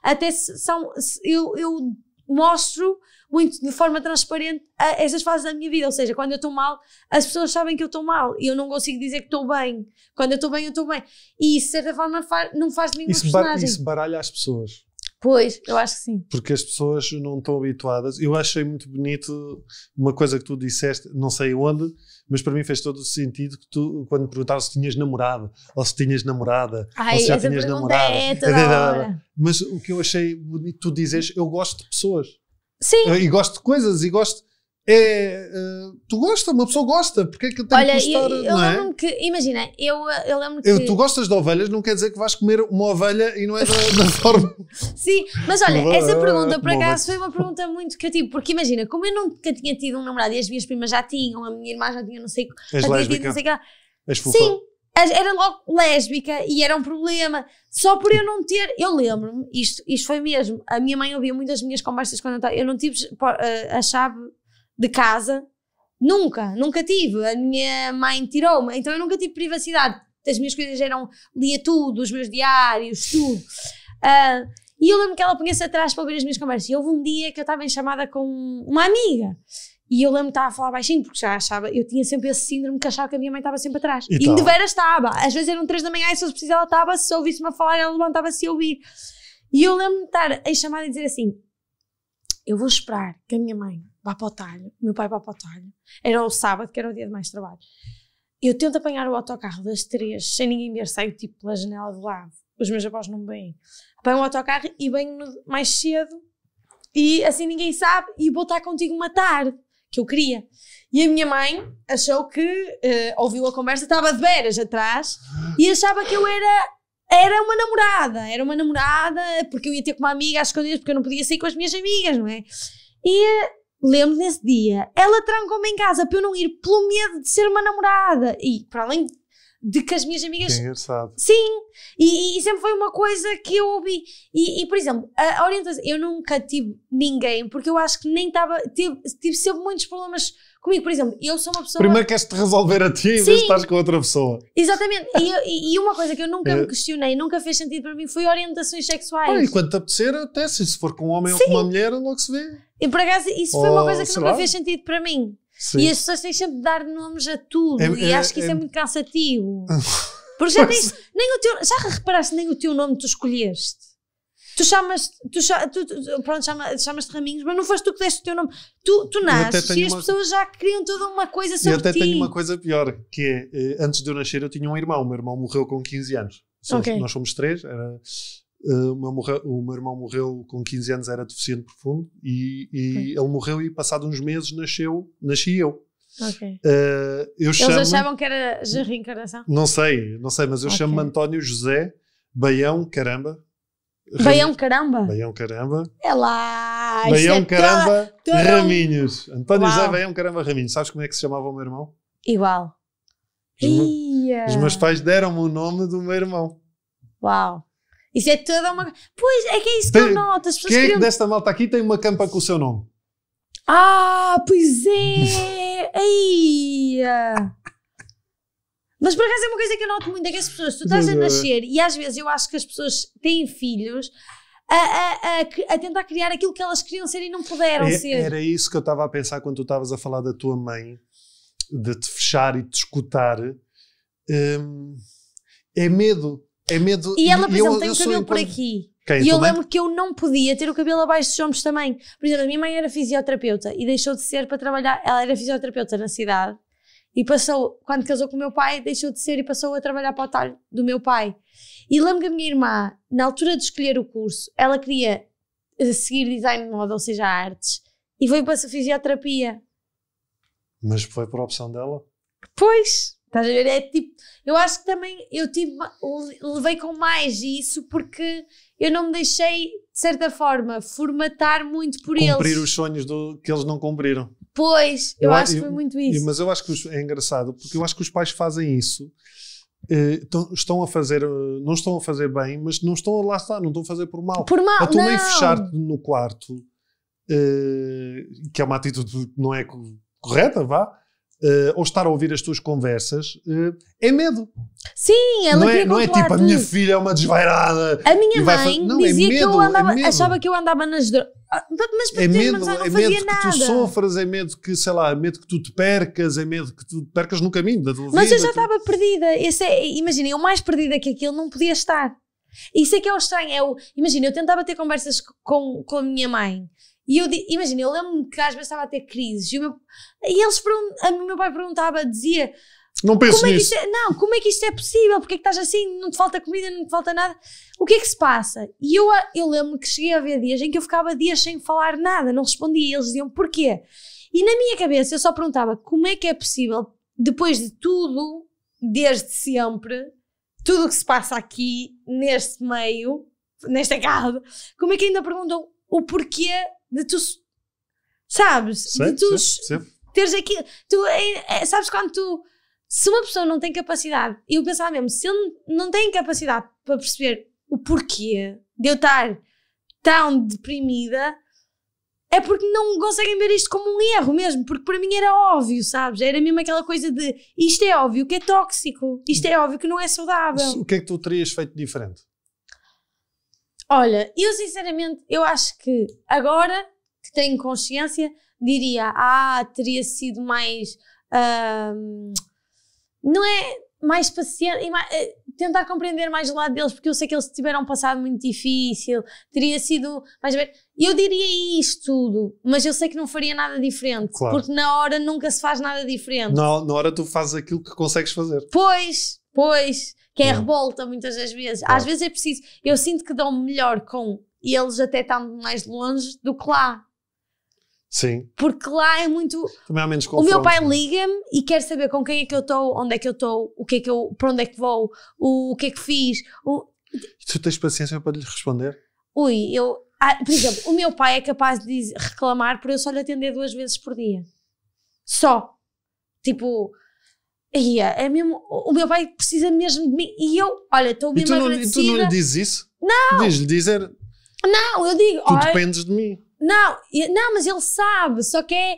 até são. Eu, eu mostro muito de forma transparente essas fases da minha vida. Ou seja, quando eu estou mal, as pessoas sabem que eu estou mal e eu não consigo dizer que estou bem. Quando eu estou bem, eu estou bem. E isso, de certa forma, não faz nenhuma isso personagem. isso baralha as pessoas. Pois, eu acho que sim. Porque as pessoas não estão habituadas. Eu achei muito bonito uma coisa que tu disseste, não sei onde, mas para mim fez todo o sentido que tu, quando perguntavas perguntaram se tinhas namorado, ou se tinhas namorada, Ai, ou se já tinhas namorado É toda Mas o que eu achei bonito tu dizes, eu gosto de pessoas. Sim. e gosto de coisas, e gosto é. Uh, tu gosta, uma pessoa gosta, porque é que tem Olha, que gostar? Eu, eu é? lembro-me é? que, imagina, eu, eh, eu lembro-me que. Eu, tu gostas de ovelhas, não quer dizer que vais comer uma ovelha e não é da, da (laughs) forma. Sim, mas olha, essa pergunta por acaso foi uma pergunta muito que eu tive, porque imagina, como eu nunca tinha tido um namorado e as minhas primas já tinham, a minha irmã já tinha, não sei o que, não sei o que Sim, era logo lésbica e era um problema. Só por eu não ter. Eu lembro-me, isto, isto foi mesmo. A minha mãe ouvia muitas minhas conversas quando eu, eu não tive eh, a chave de casa, nunca, nunca tive. A minha mãe tirou-me, então eu nunca tive privacidade. As minhas coisas eram, lia tudo, os meus diários, tudo. Uh, e eu lembro que ela punha-se atrás para ouvir as minhas conversas. E houve um dia que eu estava em chamada com uma amiga. E eu lembro que estava a falar baixinho, porque já achava, eu tinha sempre esse síndrome que achava que a minha mãe estava sempre atrás. E, e de veras estava. Às vezes eram três da manhã e se eu precisasse ela estava, se ouvisse-me a falar, ela levantava-se a ouvir. E eu lembro-me de estar em chamada e dizer assim: Eu vou esperar que a minha mãe vá o meu pai vá Era o sábado, que era o dia de mais trabalho. Eu tento apanhar o autocarro das três, sem ninguém ver, saio tipo pela janela do lado. Os meus avós não me veem. Apanho o autocarro e venho mais cedo, e assim ninguém sabe, e vou estar contigo uma tarde, que eu queria. E a minha mãe achou que, uh, ouviu a conversa, estava de veras atrás, e achava que eu era era uma namorada, era uma namorada, porque eu ia ter com uma amiga às escondidas, porque eu não podia sair com as minhas amigas, não é? E lembro nesse dia, ela trancou-me em casa para eu não ir pelo medo de ser uma namorada. E para além de que as minhas amigas. Que engraçado. Sim, e, e, sempre foi uma coisa que eu ouvi. E, e, por exemplo, a orientação. Eu nunca tive ninguém, porque eu acho que nem estava. Tive, tive sempre muitos problemas comigo. Por exemplo, eu sou uma pessoa. Primeiro queres-te resolver a ti em vez de estás com outra pessoa. Exatamente. E, eu, e uma coisa que eu nunca é. me questionei, nunca fez sentido para mim, foi orientações sexuais. Olha, enquanto apetecer, até se for com um homem Sim. ou com uma mulher, logo se vê. E por acaso, isso foi uma oh, coisa que nunca lá. fez sentido para mim. Sim. E as pessoas têm sempre de dar nomes a tudo. É, e é, acho que isso é, é muito cansativo. (laughs) Porque já tens. Nem o teu, já reparaste nem o teu nome tu escolheste? Tu chamas, tu, tu, tu pronto, chama, chamas-te Raminhos, mas não foste tu que deste o teu nome. Tu, tu nasces e as uma... pessoas já criam toda uma coisa sobre ti. Eu até ti. tenho uma coisa pior, que é, eh, antes de eu nascer eu tinha um irmão, o meu irmão morreu com 15 anos. okay. Nós somos três, era, Uh, o, meu morreu, o, meu irmão morreu com 15 anos, era deficiente profundo, e, e ele morreu e passado uns meses nasceu, nasci eu. Okay. Uh, eu Eles chamo, achavam que era de reencarnação? Não sei, não sei, mas eu okay. chamo-me António José Baião Caramba. Baião Caramba? Baião Caramba. É lá! Baião é Caramba toda, Raminhos. António Uau. José Baião Caramba Raminhos. Sabes como é que se chamava o meu irmão? Igual. Os, Ia. os meus pais deram-me o nome do meu irmão. Uau! Isso é toda uma. Hum. Pois, é que é isso que tem, eu noto. As pessoas quem é que desta malta aqui tem uma campa com o seu nome? Ah, pois é! aí (laughs) Mas por acaso é uma coisa que eu noto muito: é que as pessoas, tu estás a é. nascer e às vezes eu acho que as pessoas têm filhos. A, a, a, a tentar criar aquilo que elas queriam ser e não puderam é, ser. Era isso que eu estava a pensar quando tu estavas a falar da tua mãe, de te fechar e te escutar. Hum, é medo é medo. E ela, por exemplo, tem o cabelo por aqui. Quem, e eu lembro que eu não podia ter o cabelo abaixo dos ombros também. Por exemplo, a minha mãe era fisioterapeuta e deixou de ser para trabalhar. Ela era fisioterapeuta na cidade e passou, quando casou com o meu pai, deixou de ser e passou a trabalhar para o talho do meu pai. E lembro que a minha irmã, na altura de escolher o curso, ela queria eh, seguir design de moda, ou seja, artes, e foi para a fisioterapia. Mas foi por opção dela? Pois, Estás a ver? É tipo, eu acho que também eu tive, levei com mais isso porque eu não me deixei, de certa forma, formatar muito por Cumprir eles. Cumprir os sonhos do, que eles não cumpriram. Pois, eu, eu acho que foi muito isso. Mas eu acho que os, é engraçado, porque eu acho que os pais fazem isso, eh, estão a fazer, eh, não estão a fazer bem, mas não estão a lá estar, não estão a fazer por mal. Por mal, a tua não. fechar-te no quarto, eh, que é uma atitude que não é correta, vá uh, ou estar a ouvir as tuas conversas, uh, é medo. Sim, ela não é, não é tipo a minha filha é uma desvairada. A minha mãe não, é dizia é medo, que eu é andava, é achava que eu andava nas drogas. Ah, mas é medo, assim, não é medo que nada. tu sofras, é medo que, sei lá, é medo que tu te percas, é medo que tu te percas no caminho da tua vida. Mas eu já estava tu... perdida. Esse é, imagina, eu mais perdida que aquilo não podia estar. Isso é que é o estranho. É o, imagina, eu tentava ter conversas com, com a minha mãe e eu, imagina, eu lembro-me que às vezes estava a ter crises e, meu, e eles a meu pai perguntava, dizia. Não penso como é nisso. É, não, como é que isto é possível? Porque é que estás assim? Não te falta comida, não te falta nada. O que é que se passa? E eu, ah, eu lembro que cheguei a ver dias em que eu ficava dias sem falar nada, não respondia. Eles diziam porquê? E na minha cabeça eu só perguntava como é que é possível, depois de tudo, desde sempre, tudo o que se passa aqui, neste meio, nesta (laughs) casa, como é que ainda perguntam o porquê de tu. Sabes? de tu teres aquilo. Tu, é, é, sabes quando tu. Se uma pessoa não tem capacidade, eu pensava mesmo, se ele não tem capacidade para perceber o porquê de eu estar tão deprimida, é porque não conseguem ver isto como um erro mesmo, porque para mim era óbvio, sabes? Era mesmo aquela coisa de isto é óbvio que é tóxico, isto é óbvio que não é saudável. O que é que tu terias feito diferente? Olha, eu sinceramente, eu acho que agora que tenho consciência, diria, ah, teria sido mais. não é mais paciente e mais, eh, tentar compreender mais o lado deles, porque eu sei que eles tiveram um passado muito difícil, teria sido mais bem. Eu diria isto tudo, mas eu sei que não faria nada diferente, claro. porque na hora nunca se faz nada diferente. Na, na hora tu fazes aquilo que consegues fazer. Pois, pois que é a revolta muitas das vezes. Claro. Às vezes é preciso, eu sinto que dão melhor com eles até estando mais longe do que lá. Sim. Porque lá é muito. Também há menos O meu pai é? liga-me e quer saber com quem é que eu estou, onde é que eu estou, o que é que eu, para onde é que vou, o, o que é que fiz. O... Tu tens paciência para lhe responder? Ui, eu. Ah, por exemplo, o meu pai é capaz de reclamar por eu só lhe atender duas vezes por dia. Só. Tipo, Ia, é mesmo, o meu pai precisa mesmo de mim. E eu, olha, estou mesmo e tu não, E tu não lhe dizes isso? Não! Diz-lhe dizer. Não, eu digo. Tu olha, dependes de mim. Não, eu, não, mas ele sabe, só que é.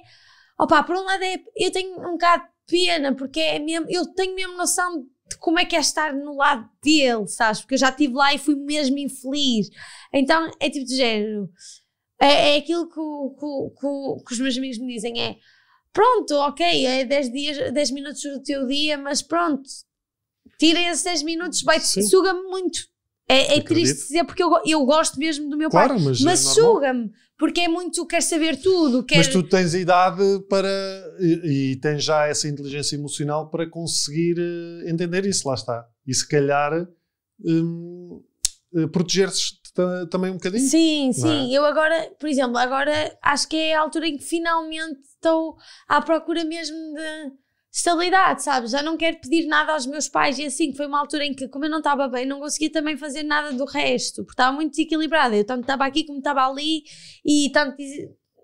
Opá, por um lado é, eu tenho um bocado de pena, porque é mesmo, eu tenho mesmo noção de como é que é estar no lado dele, sabes? Porque eu já estive lá e fui mesmo infeliz. Então é tipo de género. É, é aquilo que, que, que, que os meus amigos me dizem: é pronto, ok, é 10 dias, 10 minutos do teu dia, mas pronto, tirem esses 10 minutos, vai suga-me muito. É, é triste dizer porque eu, eu gosto mesmo do meu claro, pai, mas, mas é suga-me, porque é muito, quer saber tudo. Quer... Mas tu tens idade para, e, e, tens já essa inteligência emocional para conseguir eh, entender isso, lá está. E se calhar hum, eh, proteger-se também um bocadinho. Sim, sim. É? Eu agora, por exemplo, agora acho que é a altura em que finalmente estou à procura mesmo de estabilidade, sabes? Já não quero pedir nada aos meus pais e assim, foi uma altura em que, como eu não estava bem, não conseguia também fazer nada do resto, porque estava muito desequilibrada. Eu tanto estava aqui como estava ali e tanto.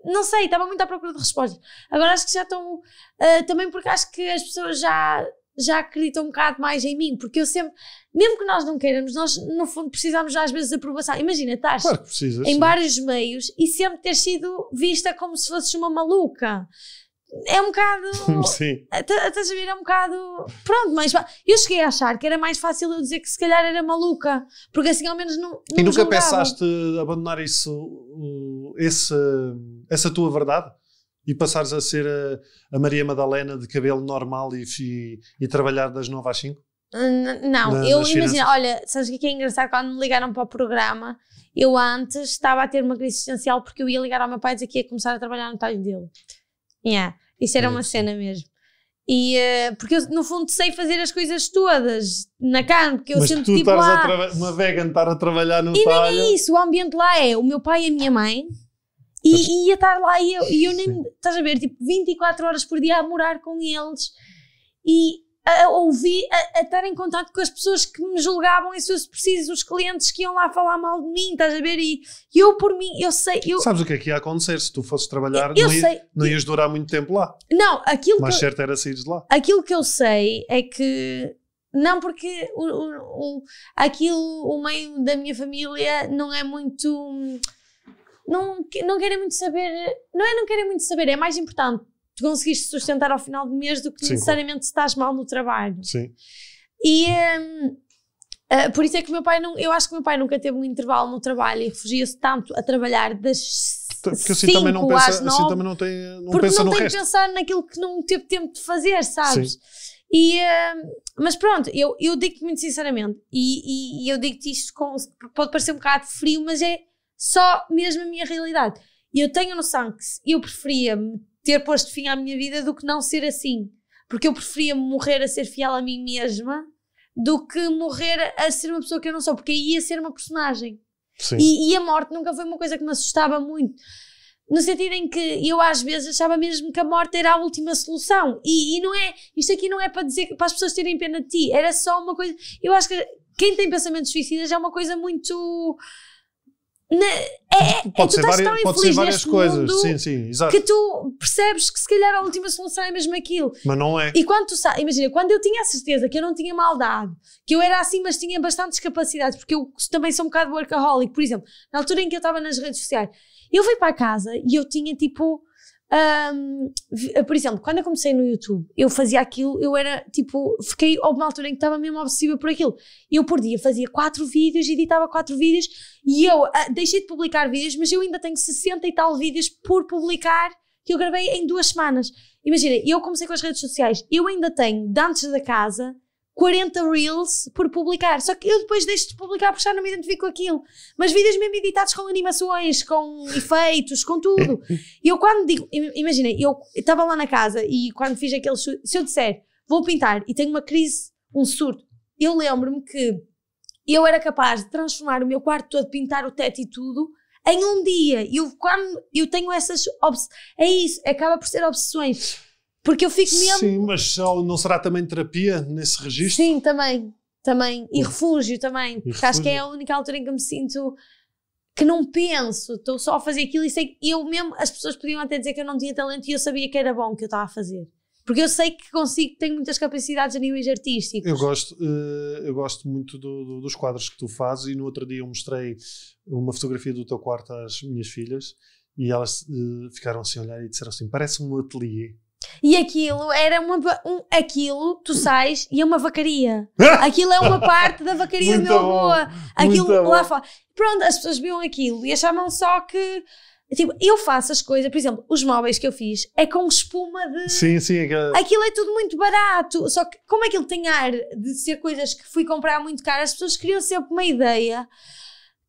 Não sei, estava muito à procura de respostas. Agora acho que já estou Uh, também porque acho que as pessoas já, já acreditam um bocado mais em mim, porque eu sempre mesmo que nós não queiramos, nós no fundo precisamos às vezes de aprovação. Imagina, estás claro em sim. vários meios e sempre ter sido vista como se fosses uma maluca. É um bocado. (laughs) Sim. Tá, estás a ver? É um bocado. Pronto, mas eu cheguei a achar que era mais fácil eu dizer que se calhar era maluca, porque assim ao menos não. não e nunca julgava. pensaste abandonar isso, esse, essa tua verdade? e passares a ser a, a, Maria Madalena de cabelo normal e, e, e trabalhar das 9 às 5? Não, eu imagino, olha, sabes o é que é engraçado? Quando me ligaram para o programa, eu antes estava a ter uma crise existencial porque eu ia ligar ao meu pai e dizer que ia começar a trabalhar no talho dele. Yeah, isso era é uma isso. cena mesmo. E, uh, porque eu, no fundo, sei fazer as coisas todas na carne, porque eu Mas sinto tu tipo ah, uma vegan estar a trabalhar no e talho... E nem é isso, o ambiente lá é o meu pai e a minha mãe, e, e ia estar lá e eu, e eu nem... Sim. Estás a ver, tipo, 24 horas por dia a morar com eles, e a ouvir, a, a estar em contato com as pessoas que me julgavam e se fosse preciso, os clientes que iam lá falar mal de mim, estás a ver? E eu por mim, eu sei. Eu, Sabes o que é que ia acontecer? Se tu fosses trabalhar, eu não, ia, sei, não ias durar muito tempo lá. Não, aquilo. Mais que, certo era sair de lá. Aquilo que eu sei é que. Não, porque o, o, o, aquilo, o meio da minha família não é muito. Hum, não, não querem muito saber. Não é não querem muito saber, é mais importante tu conseguiste sustentar ao final do mês do que Sim, necessariamente se claro. estás mal no trabalho. Sim. E um, uh, ah, por isso é que meu pai não, eu acho que meu pai nunca teve um intervalo no trabalho e refugia-se tanto a trabalhar das então, porque assim também não pensa, assim também não tem, não porque pensa não tem que pensar naquilo que não teve tempo de fazer, sabes? Sim. E, uh, mas pronto, eu, eu digo-te muito sinceramente, e, e, e eu digo-te isto com, pode parecer um bocado frio, mas é só mesmo a minha realidade. Eu tenho noção que eu preferia ter posto fim à minha vida do que não ser assim. Porque eu preferia morrer a ser fiel a mim mesma do que morrer a ser uma pessoa que eu não sou, porque aí ia ser uma personagem. E, e, a morte nunca foi uma coisa que me assustava muito. No sentido em que eu às vezes achava mesmo que a morte era a última solução. E, e não é, isto aqui não é para dizer para as pessoas terem pena de ti, era só uma coisa. Eu acho que quem tem pensamentos suicidas é uma coisa muito na, é, é, pode, ser várias, pode ser várias coisas, sim, sim, exato. Que tu percebes que se calhar a última solução é mesmo aquilo. Mas não é. E quando tu imagina, quando eu tinha a certeza que eu não tinha maldade, que eu era assim, mas tinha bastantes capacidades, porque eu também sou um bocado workaholic, por exemplo, na altura em que eu estava nas redes sociais, eu fui para casa e eu tinha tipo um, ah, por exemplo, quando eu comecei no YouTube, eu fazia aquilo, eu era tipo, fiquei a uma altura em que estava mesmo obsessiva por aquilo. Eu por dia fazia quatro vídeos, editava quatro vídeos e eu uh, deixei de publicar vídeos, mas eu ainda tenho 60 e tal vídeos por publicar que eu gravei em duas semanas. Imagina, eu comecei com as redes sociais, eu ainda tenho de antes da casa 40 reels por publicar. Só que eu depois deixo de publicar porque já não me identifico com aquilo. Mas vídeos mesmo editados com animações, com efeitos, com tudo. (laughs) E eu quando digo, imagina, eu estava lá na casa e quando fiz aquele se eu disser vou pintar e tenho uma crise, um surto, eu lembro-me que eu era capaz de transformar o meu quarto todo, pintar o teto e tudo em um dia. E eu, quando eu tenho essas. É isso, acaba por ser obsessões porque eu fico mesmo. Sim, mas não será também terapia nesse registro? Sim, também. Também. E refúgio também. E porque refúgio. acho que é a única altura em que me sinto que não penso, estou só a fazer aquilo e sei que eu mesmo, as pessoas podiam até dizer que eu não tinha talento e eu sabia que era bom o que eu estava a fazer. Porque eu sei que consigo, tenho muitas capacidades a níveis artísticos. Eu gosto, eh, eu gosto muito do, do, dos quadros que tu fazes e no outro dia eu mostrei uma fotografia do teu quarto às minhas filhas e elas eh, ficaram assim a olhar e disseram assim, parece um ateliê. E aquilo era uma. Um, aquilo, tu sais e é uma vacaria. (laughs) Aquilo é uma parte da vacaria muito de Melboa. Aquilo lá fora. Pronto, as pessoas viam aquilo e achavam só que. Tipo, eu faço as coisas, por exemplo, os móveis que eu fiz é com espuma de. Sim, sim, aquela... Aquilo é tudo muito barato. Só que, como aquilo é tem ar de ser coisas que fui comprar muito caro, as pessoas queriam sempre uma ideia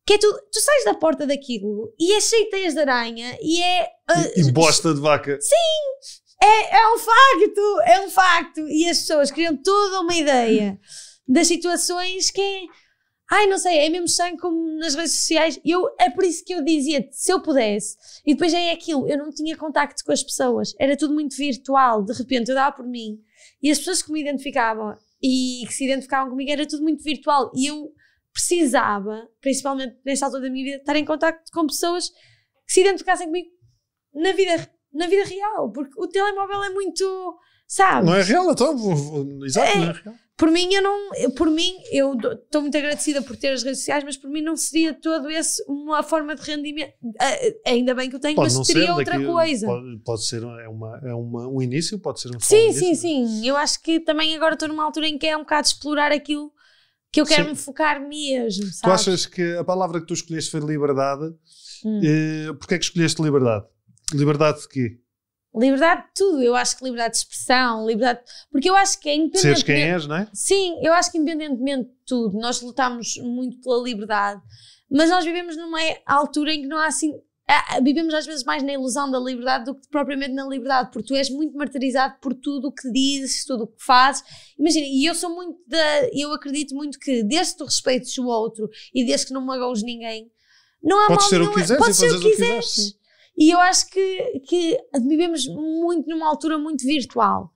que é tu, tu sais da porta daquilo e é cheio de teias de aranha e é. Uh, e, e bosta de vaca. Sim! É, é um facto, é um facto. E as pessoas criam toda uma ideia das situações que é. Ai, não sei, é mesmo sangue como nas redes sociais. Eu, é por isso que eu dizia, se eu pudesse. E depois já é aquilo, eu não tinha contacto com as pessoas. Era tudo muito virtual, de repente, eu dava por mim. E as pessoas que me identificavam e que se identificavam comigo era tudo muito virtual. E eu precisava, principalmente nesta altura da minha vida, estar em contacto com pessoas que se identificassem comigo na vida na vida real, porque o telemóvel é muito, sabes? Não é real, então, exato, é, não é real. Por mim, eu não, por mim, eu estou muito agradecida por ter as redes sociais, mas por mim não seria todo esse uma forma de rendimento, ainda bem que eu tenho, pode mas seria ser, outra coisa. Pode, pode, ser, é, uma, é uma, um início, pode ser um Sim, início, sim, sim, eu acho que também agora estou numa altura em que é um bocado explorar aquilo que eu quero sim. me focar mesmo, sabes? Tu achas que a palavra que tu escolheste foi liberdade, hum. eh, porque é que escolheste liberdade? Liberdade de quê? Liberdade de tudo, eu acho que liberdade de expressão, liberdade. Porque eu acho que é independente. Seres quem és, não é? Sim, eu acho que independentemente de tudo, nós lutamos muito pela liberdade, mas nós vivemos numa altura em que não há assim. Vivemos às vezes mais na ilusão da liberdade do que propriamente na liberdade, porque tu és muito martirizado por tudo o que dizes, tudo o que fazes. Imagina, e eu sou muito da. Eu acredito muito que desde que tu respeites o outro e desde que não magoes ninguém, não há Podes mal ser nenhum. o que quiseres, podes ser o que quiseres. quiseres e eu acho que, que vivemos muito numa altura muito virtual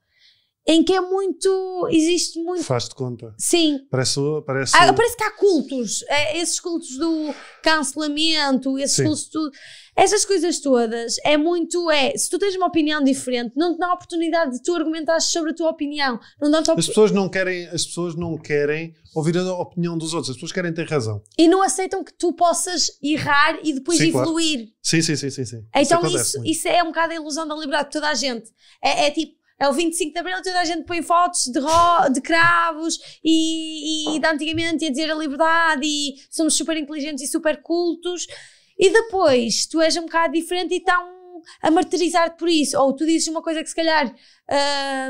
em que é muito. Existe muito. Faz de conta. Sim. Parece. Parece, ah, parece que há cultos. Eh, esses cultos do cancelamento, esses Sim. cultos. tudo. essas coisas todas. É muito. É. Se tu tens uma opinião diferente, não te dá a oportunidade de tu argumentares sobre a tua opinião. Não dá op... As pessoas não querem. As pessoas não querem ouvir a opinião dos outros. As pessoas querem ter razão. E não aceitam que tu possas errar e depois sim, evoluir. Claro. Sim, sim, sim, sim, sim. Então isso, isso, isso, é um bocado a ilusão da liberdade de toda a gente. é, é tipo é o 25 de Abril, toda a gente põe fotos de, ro de cravos e, e de antigamente a dizer a liberdade e somos super inteligentes e super cultos. E depois tu és um bocado diferente e está a martirizar-te por isso. Ou tu dizes uma coisa que se calhar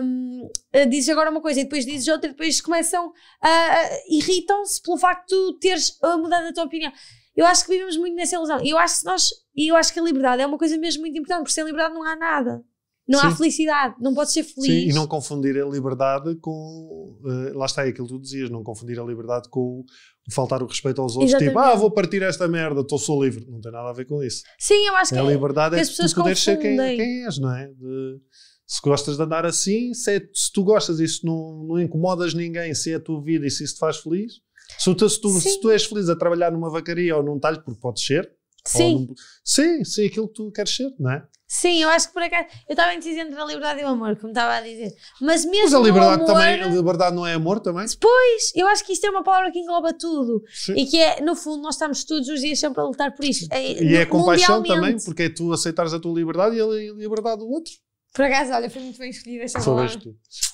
hum, dizes agora uma coisa e depois dizes outra e depois começam a, irritam-se pelo facto de teres ah, mudado a tua opinião. Eu acho que vivemos muito nessa ilusão. Eu acho que nós, eu acho que a liberdade é uma coisa mesmo muito importante, porque sem liberdade não há nada. Não Sim. há felicidade, não pode ser feliz. Sim, e não confundir a liberdade com. Uh, lá está é aquilo que tu dizias, não confundir a liberdade com faltar o respeito aos outros, Exatamente. tipo, ah, vou partir esta merda, estou sou livre. Não tem nada a ver com isso. Sim, eu acho a que. A é liberdade é, que as pessoas tu poderes ser quem, quem és, não é? De, se gostas de andar assim, se, é, se tu gostas e se não, não incomodas ninguém, se é a tua vida e se isso te faz feliz, se tu, se tu, se tu és feliz a trabalhar numa vacaria ou num talho, porque podes ser, Sim. Sim, sim, aquilo que tu queres ser, não é? Sim, eu acho que por acaso. Eu estava dizer entre a liberdade e o amor, como estava a dizer. Mas mesmo. Mas a liberdade amor, também. A liberdade não é amor também? Pois, eu acho que isto é uma palavra que engloba tudo. Sim. E que é, no fundo, nós estamos todos os dias sempre a lutar por isto. É, e é no, é compaixão também, porque é tu aceitares a tua liberdade e a liberdade do outro. Por acaso, olha, foi muito bem escolhida esta palavra.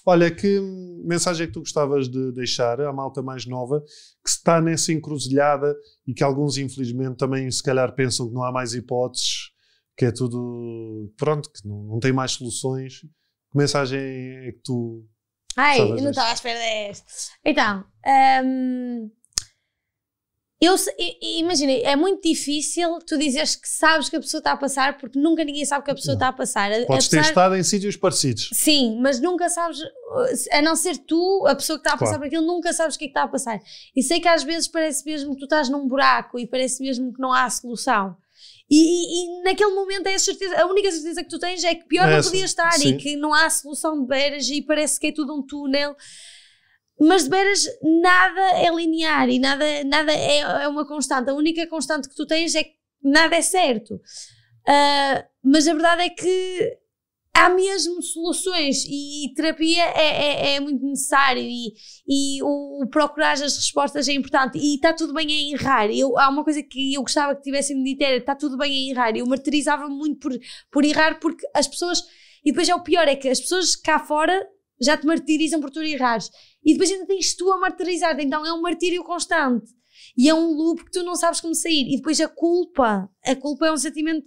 Olha, que mensagem é que tu gostavas de deixar à malta mais nova que está nessa encruzilhada e que alguns, infelizmente, também se calhar pensam que não há mais hipóteses, que é tudo. Pronto, que não, não tem mais soluções. Que mensagem é que tu. Ai, eu não estava à espera desta. Então. Hum eu, imagina, é muito difícil tu dizeres que sabes que a pessoa está a passar, porque nunca ninguém sabe que a pessoa não. está a passar. Podes a ter passar, é estado em sítios parecidos. Sim, mas nunca sabes, a não ser tu, a pessoa que está a passar claro. por aquilo, nunca sabes o que, é que está a passar. E sei que às vezes parece mesmo que tu estás num buraco e parece mesmo que não há solução. E, e, e naquele momento é a, certeza, a única certeza que tu tens é que pior é não podia estar sim. e que não há solução de beiras e parece que é tudo um túnel. Mas de veras nada é linear e nada, nada é, é, uma constante. A única constante que tu tens é que nada é certo. Uh, mas a verdade é que há mesmo soluções e terapia é, é, é muito necessário e, e o, o, procurar as respostas é importante e está tudo bem em errar eu, há uma coisa que eu gostava que tivessem me dito está tudo bem em errar, eu martirizava muito por, por errar porque as pessoas e depois é o pior, é que as pessoas cá fora já te martirizam por tu errares. E depois ainda tens tu a martirizar -te. Então é um martírio constante. E é um loop que tu não sabes como sair. E depois a culpa. A culpa é um sentimento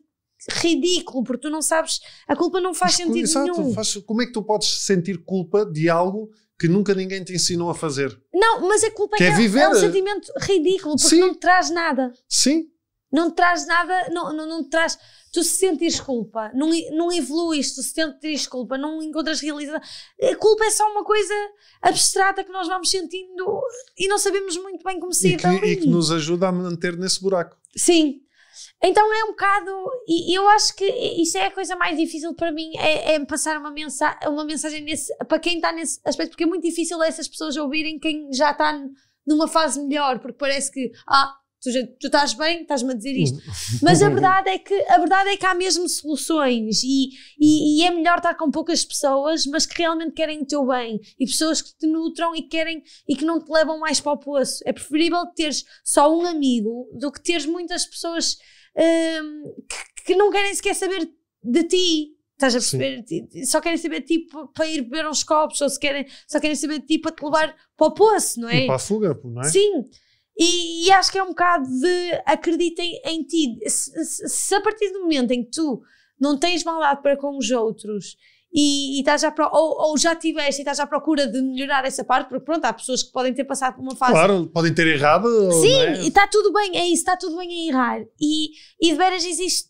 ridículo, porque tu não sabes. A culpa não faz Mas, sentido exato, nenhum. Faz, como é que tu podes sentir culpa de algo que nunca ninguém te ensinou a fazer. Não, mas a culpa é, é, viver... é, um sentimento ridículo, porque Sim. não te traz nada. Sim. Não te traz nada, não, não, não te traz tu se sentires culpa, não, não evoluís, tu se sentires culpa, não encontras realização. A culpa é só uma coisa abstrata que nós vamos sentindo e não sabemos muito bem como ser. e que, E que nos ajuda a manter nesse buraco. Sim. Então é um bocado, e eu acho que isso é a coisa mais difícil para mim, é, é passar uma, mensa, uma mensagem nesse, para quem está nesse aspecto, porque é muito difícil essas pessoas ouvirem quem já está numa fase melhor, porque parece que, ah, tu, tu estás bem, estás-me a dizer isto. Hum. Mas a (laughs) verdade é que, a verdade é que há mesmo soluções e, e, e é melhor estar com poucas pessoas, mas que realmente querem o teu bem e pessoas que te nutram e querem e que não te levam mais para o poço. É preferível teres só um amigo do que teres muitas pessoas hum, que, que não querem sequer saber de ti Estás a perceber? Sim. Só querem saber de ti para ir beber uns copos, ou se querem, só querem saber de ti para te levar para o poço, não é? E para a fuga, não é? Sim. E, e, acho que é um bocado de acreditem em ti. Se, se, se, a partir do momento em que tu não tens maldade para com os outros e, e estás à pro, ou, ou, já tiveste e estás à procura de melhorar essa parte, porque pronto, há pessoas que podem ter passado por uma fase. Claro, podem ter errado. Sim, é? está tudo bem, é isso, está tudo bem a errar. E, e de veras existe,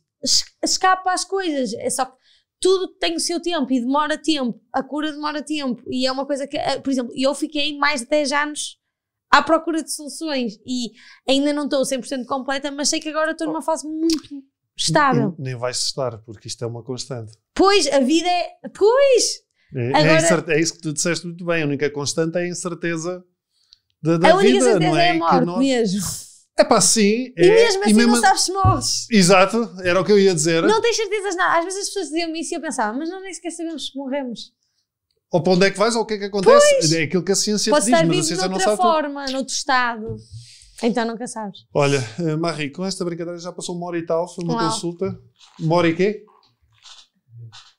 escapa às coisas. É só que tudo tem o seu tempo e demora tempo, a cura demora tempo. E é uma coisa que, eh, por exemplo, eu fiquei mais de 10 anos à procura de soluções e ainda não estou 100% completa, mas sei que agora estou numa oh. fase muito estável. Nem, nem vais estar, porque isto é uma constante. Pois, a vida é. Pois! É, é agora, é, é isso que tu disseste muito bem, a única constante é a incerteza da, da a única vida, certeza não é? é a morte nós... mesmo. É pá, sim. É, e assim mesmo assim e mesmo... não sabes se morres. Exato, era o que eu ia dizer. Não tens certezas nada. Às vezes as pessoas diziam-me isso e eu pensava, mas nós nem sequer sabemos se morremos ou para onde é que vais, ou o que é que acontece. Pois, é aquilo que a ciência te diz, mas a ciência não sabe. forma, tudo. noutro estado. Então nunca sabes. Olha, eh, Marie, com esta brincadeira já passou uma hora e tal, foi uma Uau. consulta. Uma hora e quê?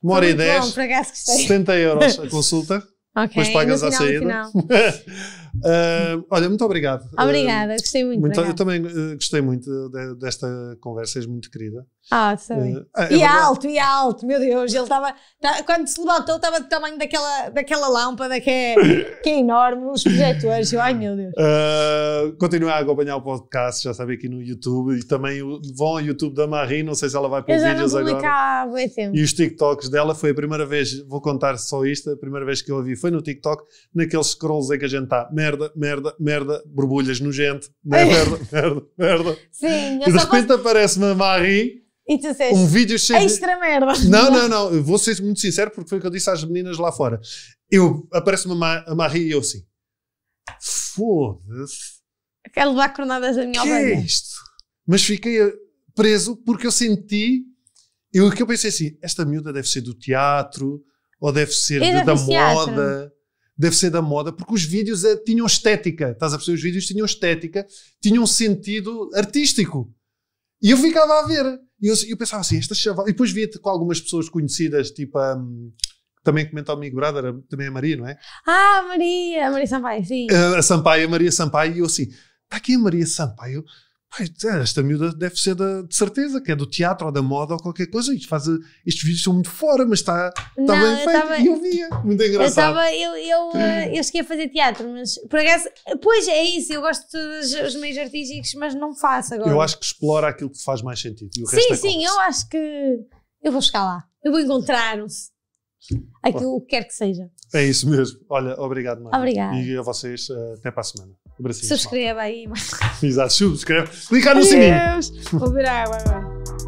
Uma hora e dez. Bom, 70 euros a (laughs) consulta. okay, depois pagas à saída. (laughs) Uh, olha, muito obrigado. Ah, obrigada, gostei muito. muito eu também uh, gostei muito de, desta conversa, és muito querida. Ah, sei. Uh, e alto, e alto, meu Deus, ele estava. Tá, quando se levantou, estava do tamanho daquela, daquela lâmpada que é, que é enorme, os projetores. Eu, ai, meu Deus. Uh, continua a acompanhar o podcast, já sabe, aqui no YouTube. E também vão ao YouTube da Marie, não sei se ela vai pôr vídeos agora. Há tempo. E os TikToks dela foi a primeira vez, vou contar só isto, a primeira vez que eu a vi foi no TikTok, naqueles scrolls em que a gente está merda, merda, merda, borbulhas gente merda, (laughs) merda, merda. Sim, e de repente aparece-me a Marie. E tu disseste, um vídeo cheio extra merda. Não, não, não, eu vou ser muito sincero porque foi o que eu disse às meninas lá fora. Eu, aparece-me a Marie e eu assim, foda-se. Quero levar coronadas da minha que aldeia. é isto? Mas fiquei eh, preso porque eu senti, eu, que eu pensei assim, esta miúda deve ser do teatro, ou deve ser de, é da teatro. moda deve ser da moda, porque os vídeos é, tinham estética, estás a perceber? Os vídeos tinham estética, tinham sentido artístico. E eu ficava a ver. E eu, eu pensava assim, esta chaval. E depois via-te com algumas pessoas conhecidas, tipo a. Um, também comenta o Amigo Brother, também a Maria, não é? Ah, Maria, a Maria Sampaio, sim. A Sampaio, a Maria Sampaio, e eu assim, está aqui a Maria Sampaio esta miúda deve ser da, de certeza, que é do teatro ou da moda ou qualquer coisa. Isto faz, estes vídeos são muito fora, mas está, está não, bem feito. Tava, e eu via, muito engraçado. Eu, eu, eu, eh, eu cheguei a fazer teatro, mas por acaso, pois é isso, eu gosto dos meios artísticos, mas não faço agora. Eu acho que explora aquilo que faz mais sentido. sim, é sim, eu acho que eu vou chegar lá, eu vou encontrar aquilo que quer que seja. É isso mesmo. Olha, obrigado, Maria. E a vocês, eh, até para a semana o Subscreva aí. (laughs) Exato, subscreva. Clicar no Adeus. sininho. Vou virar agora.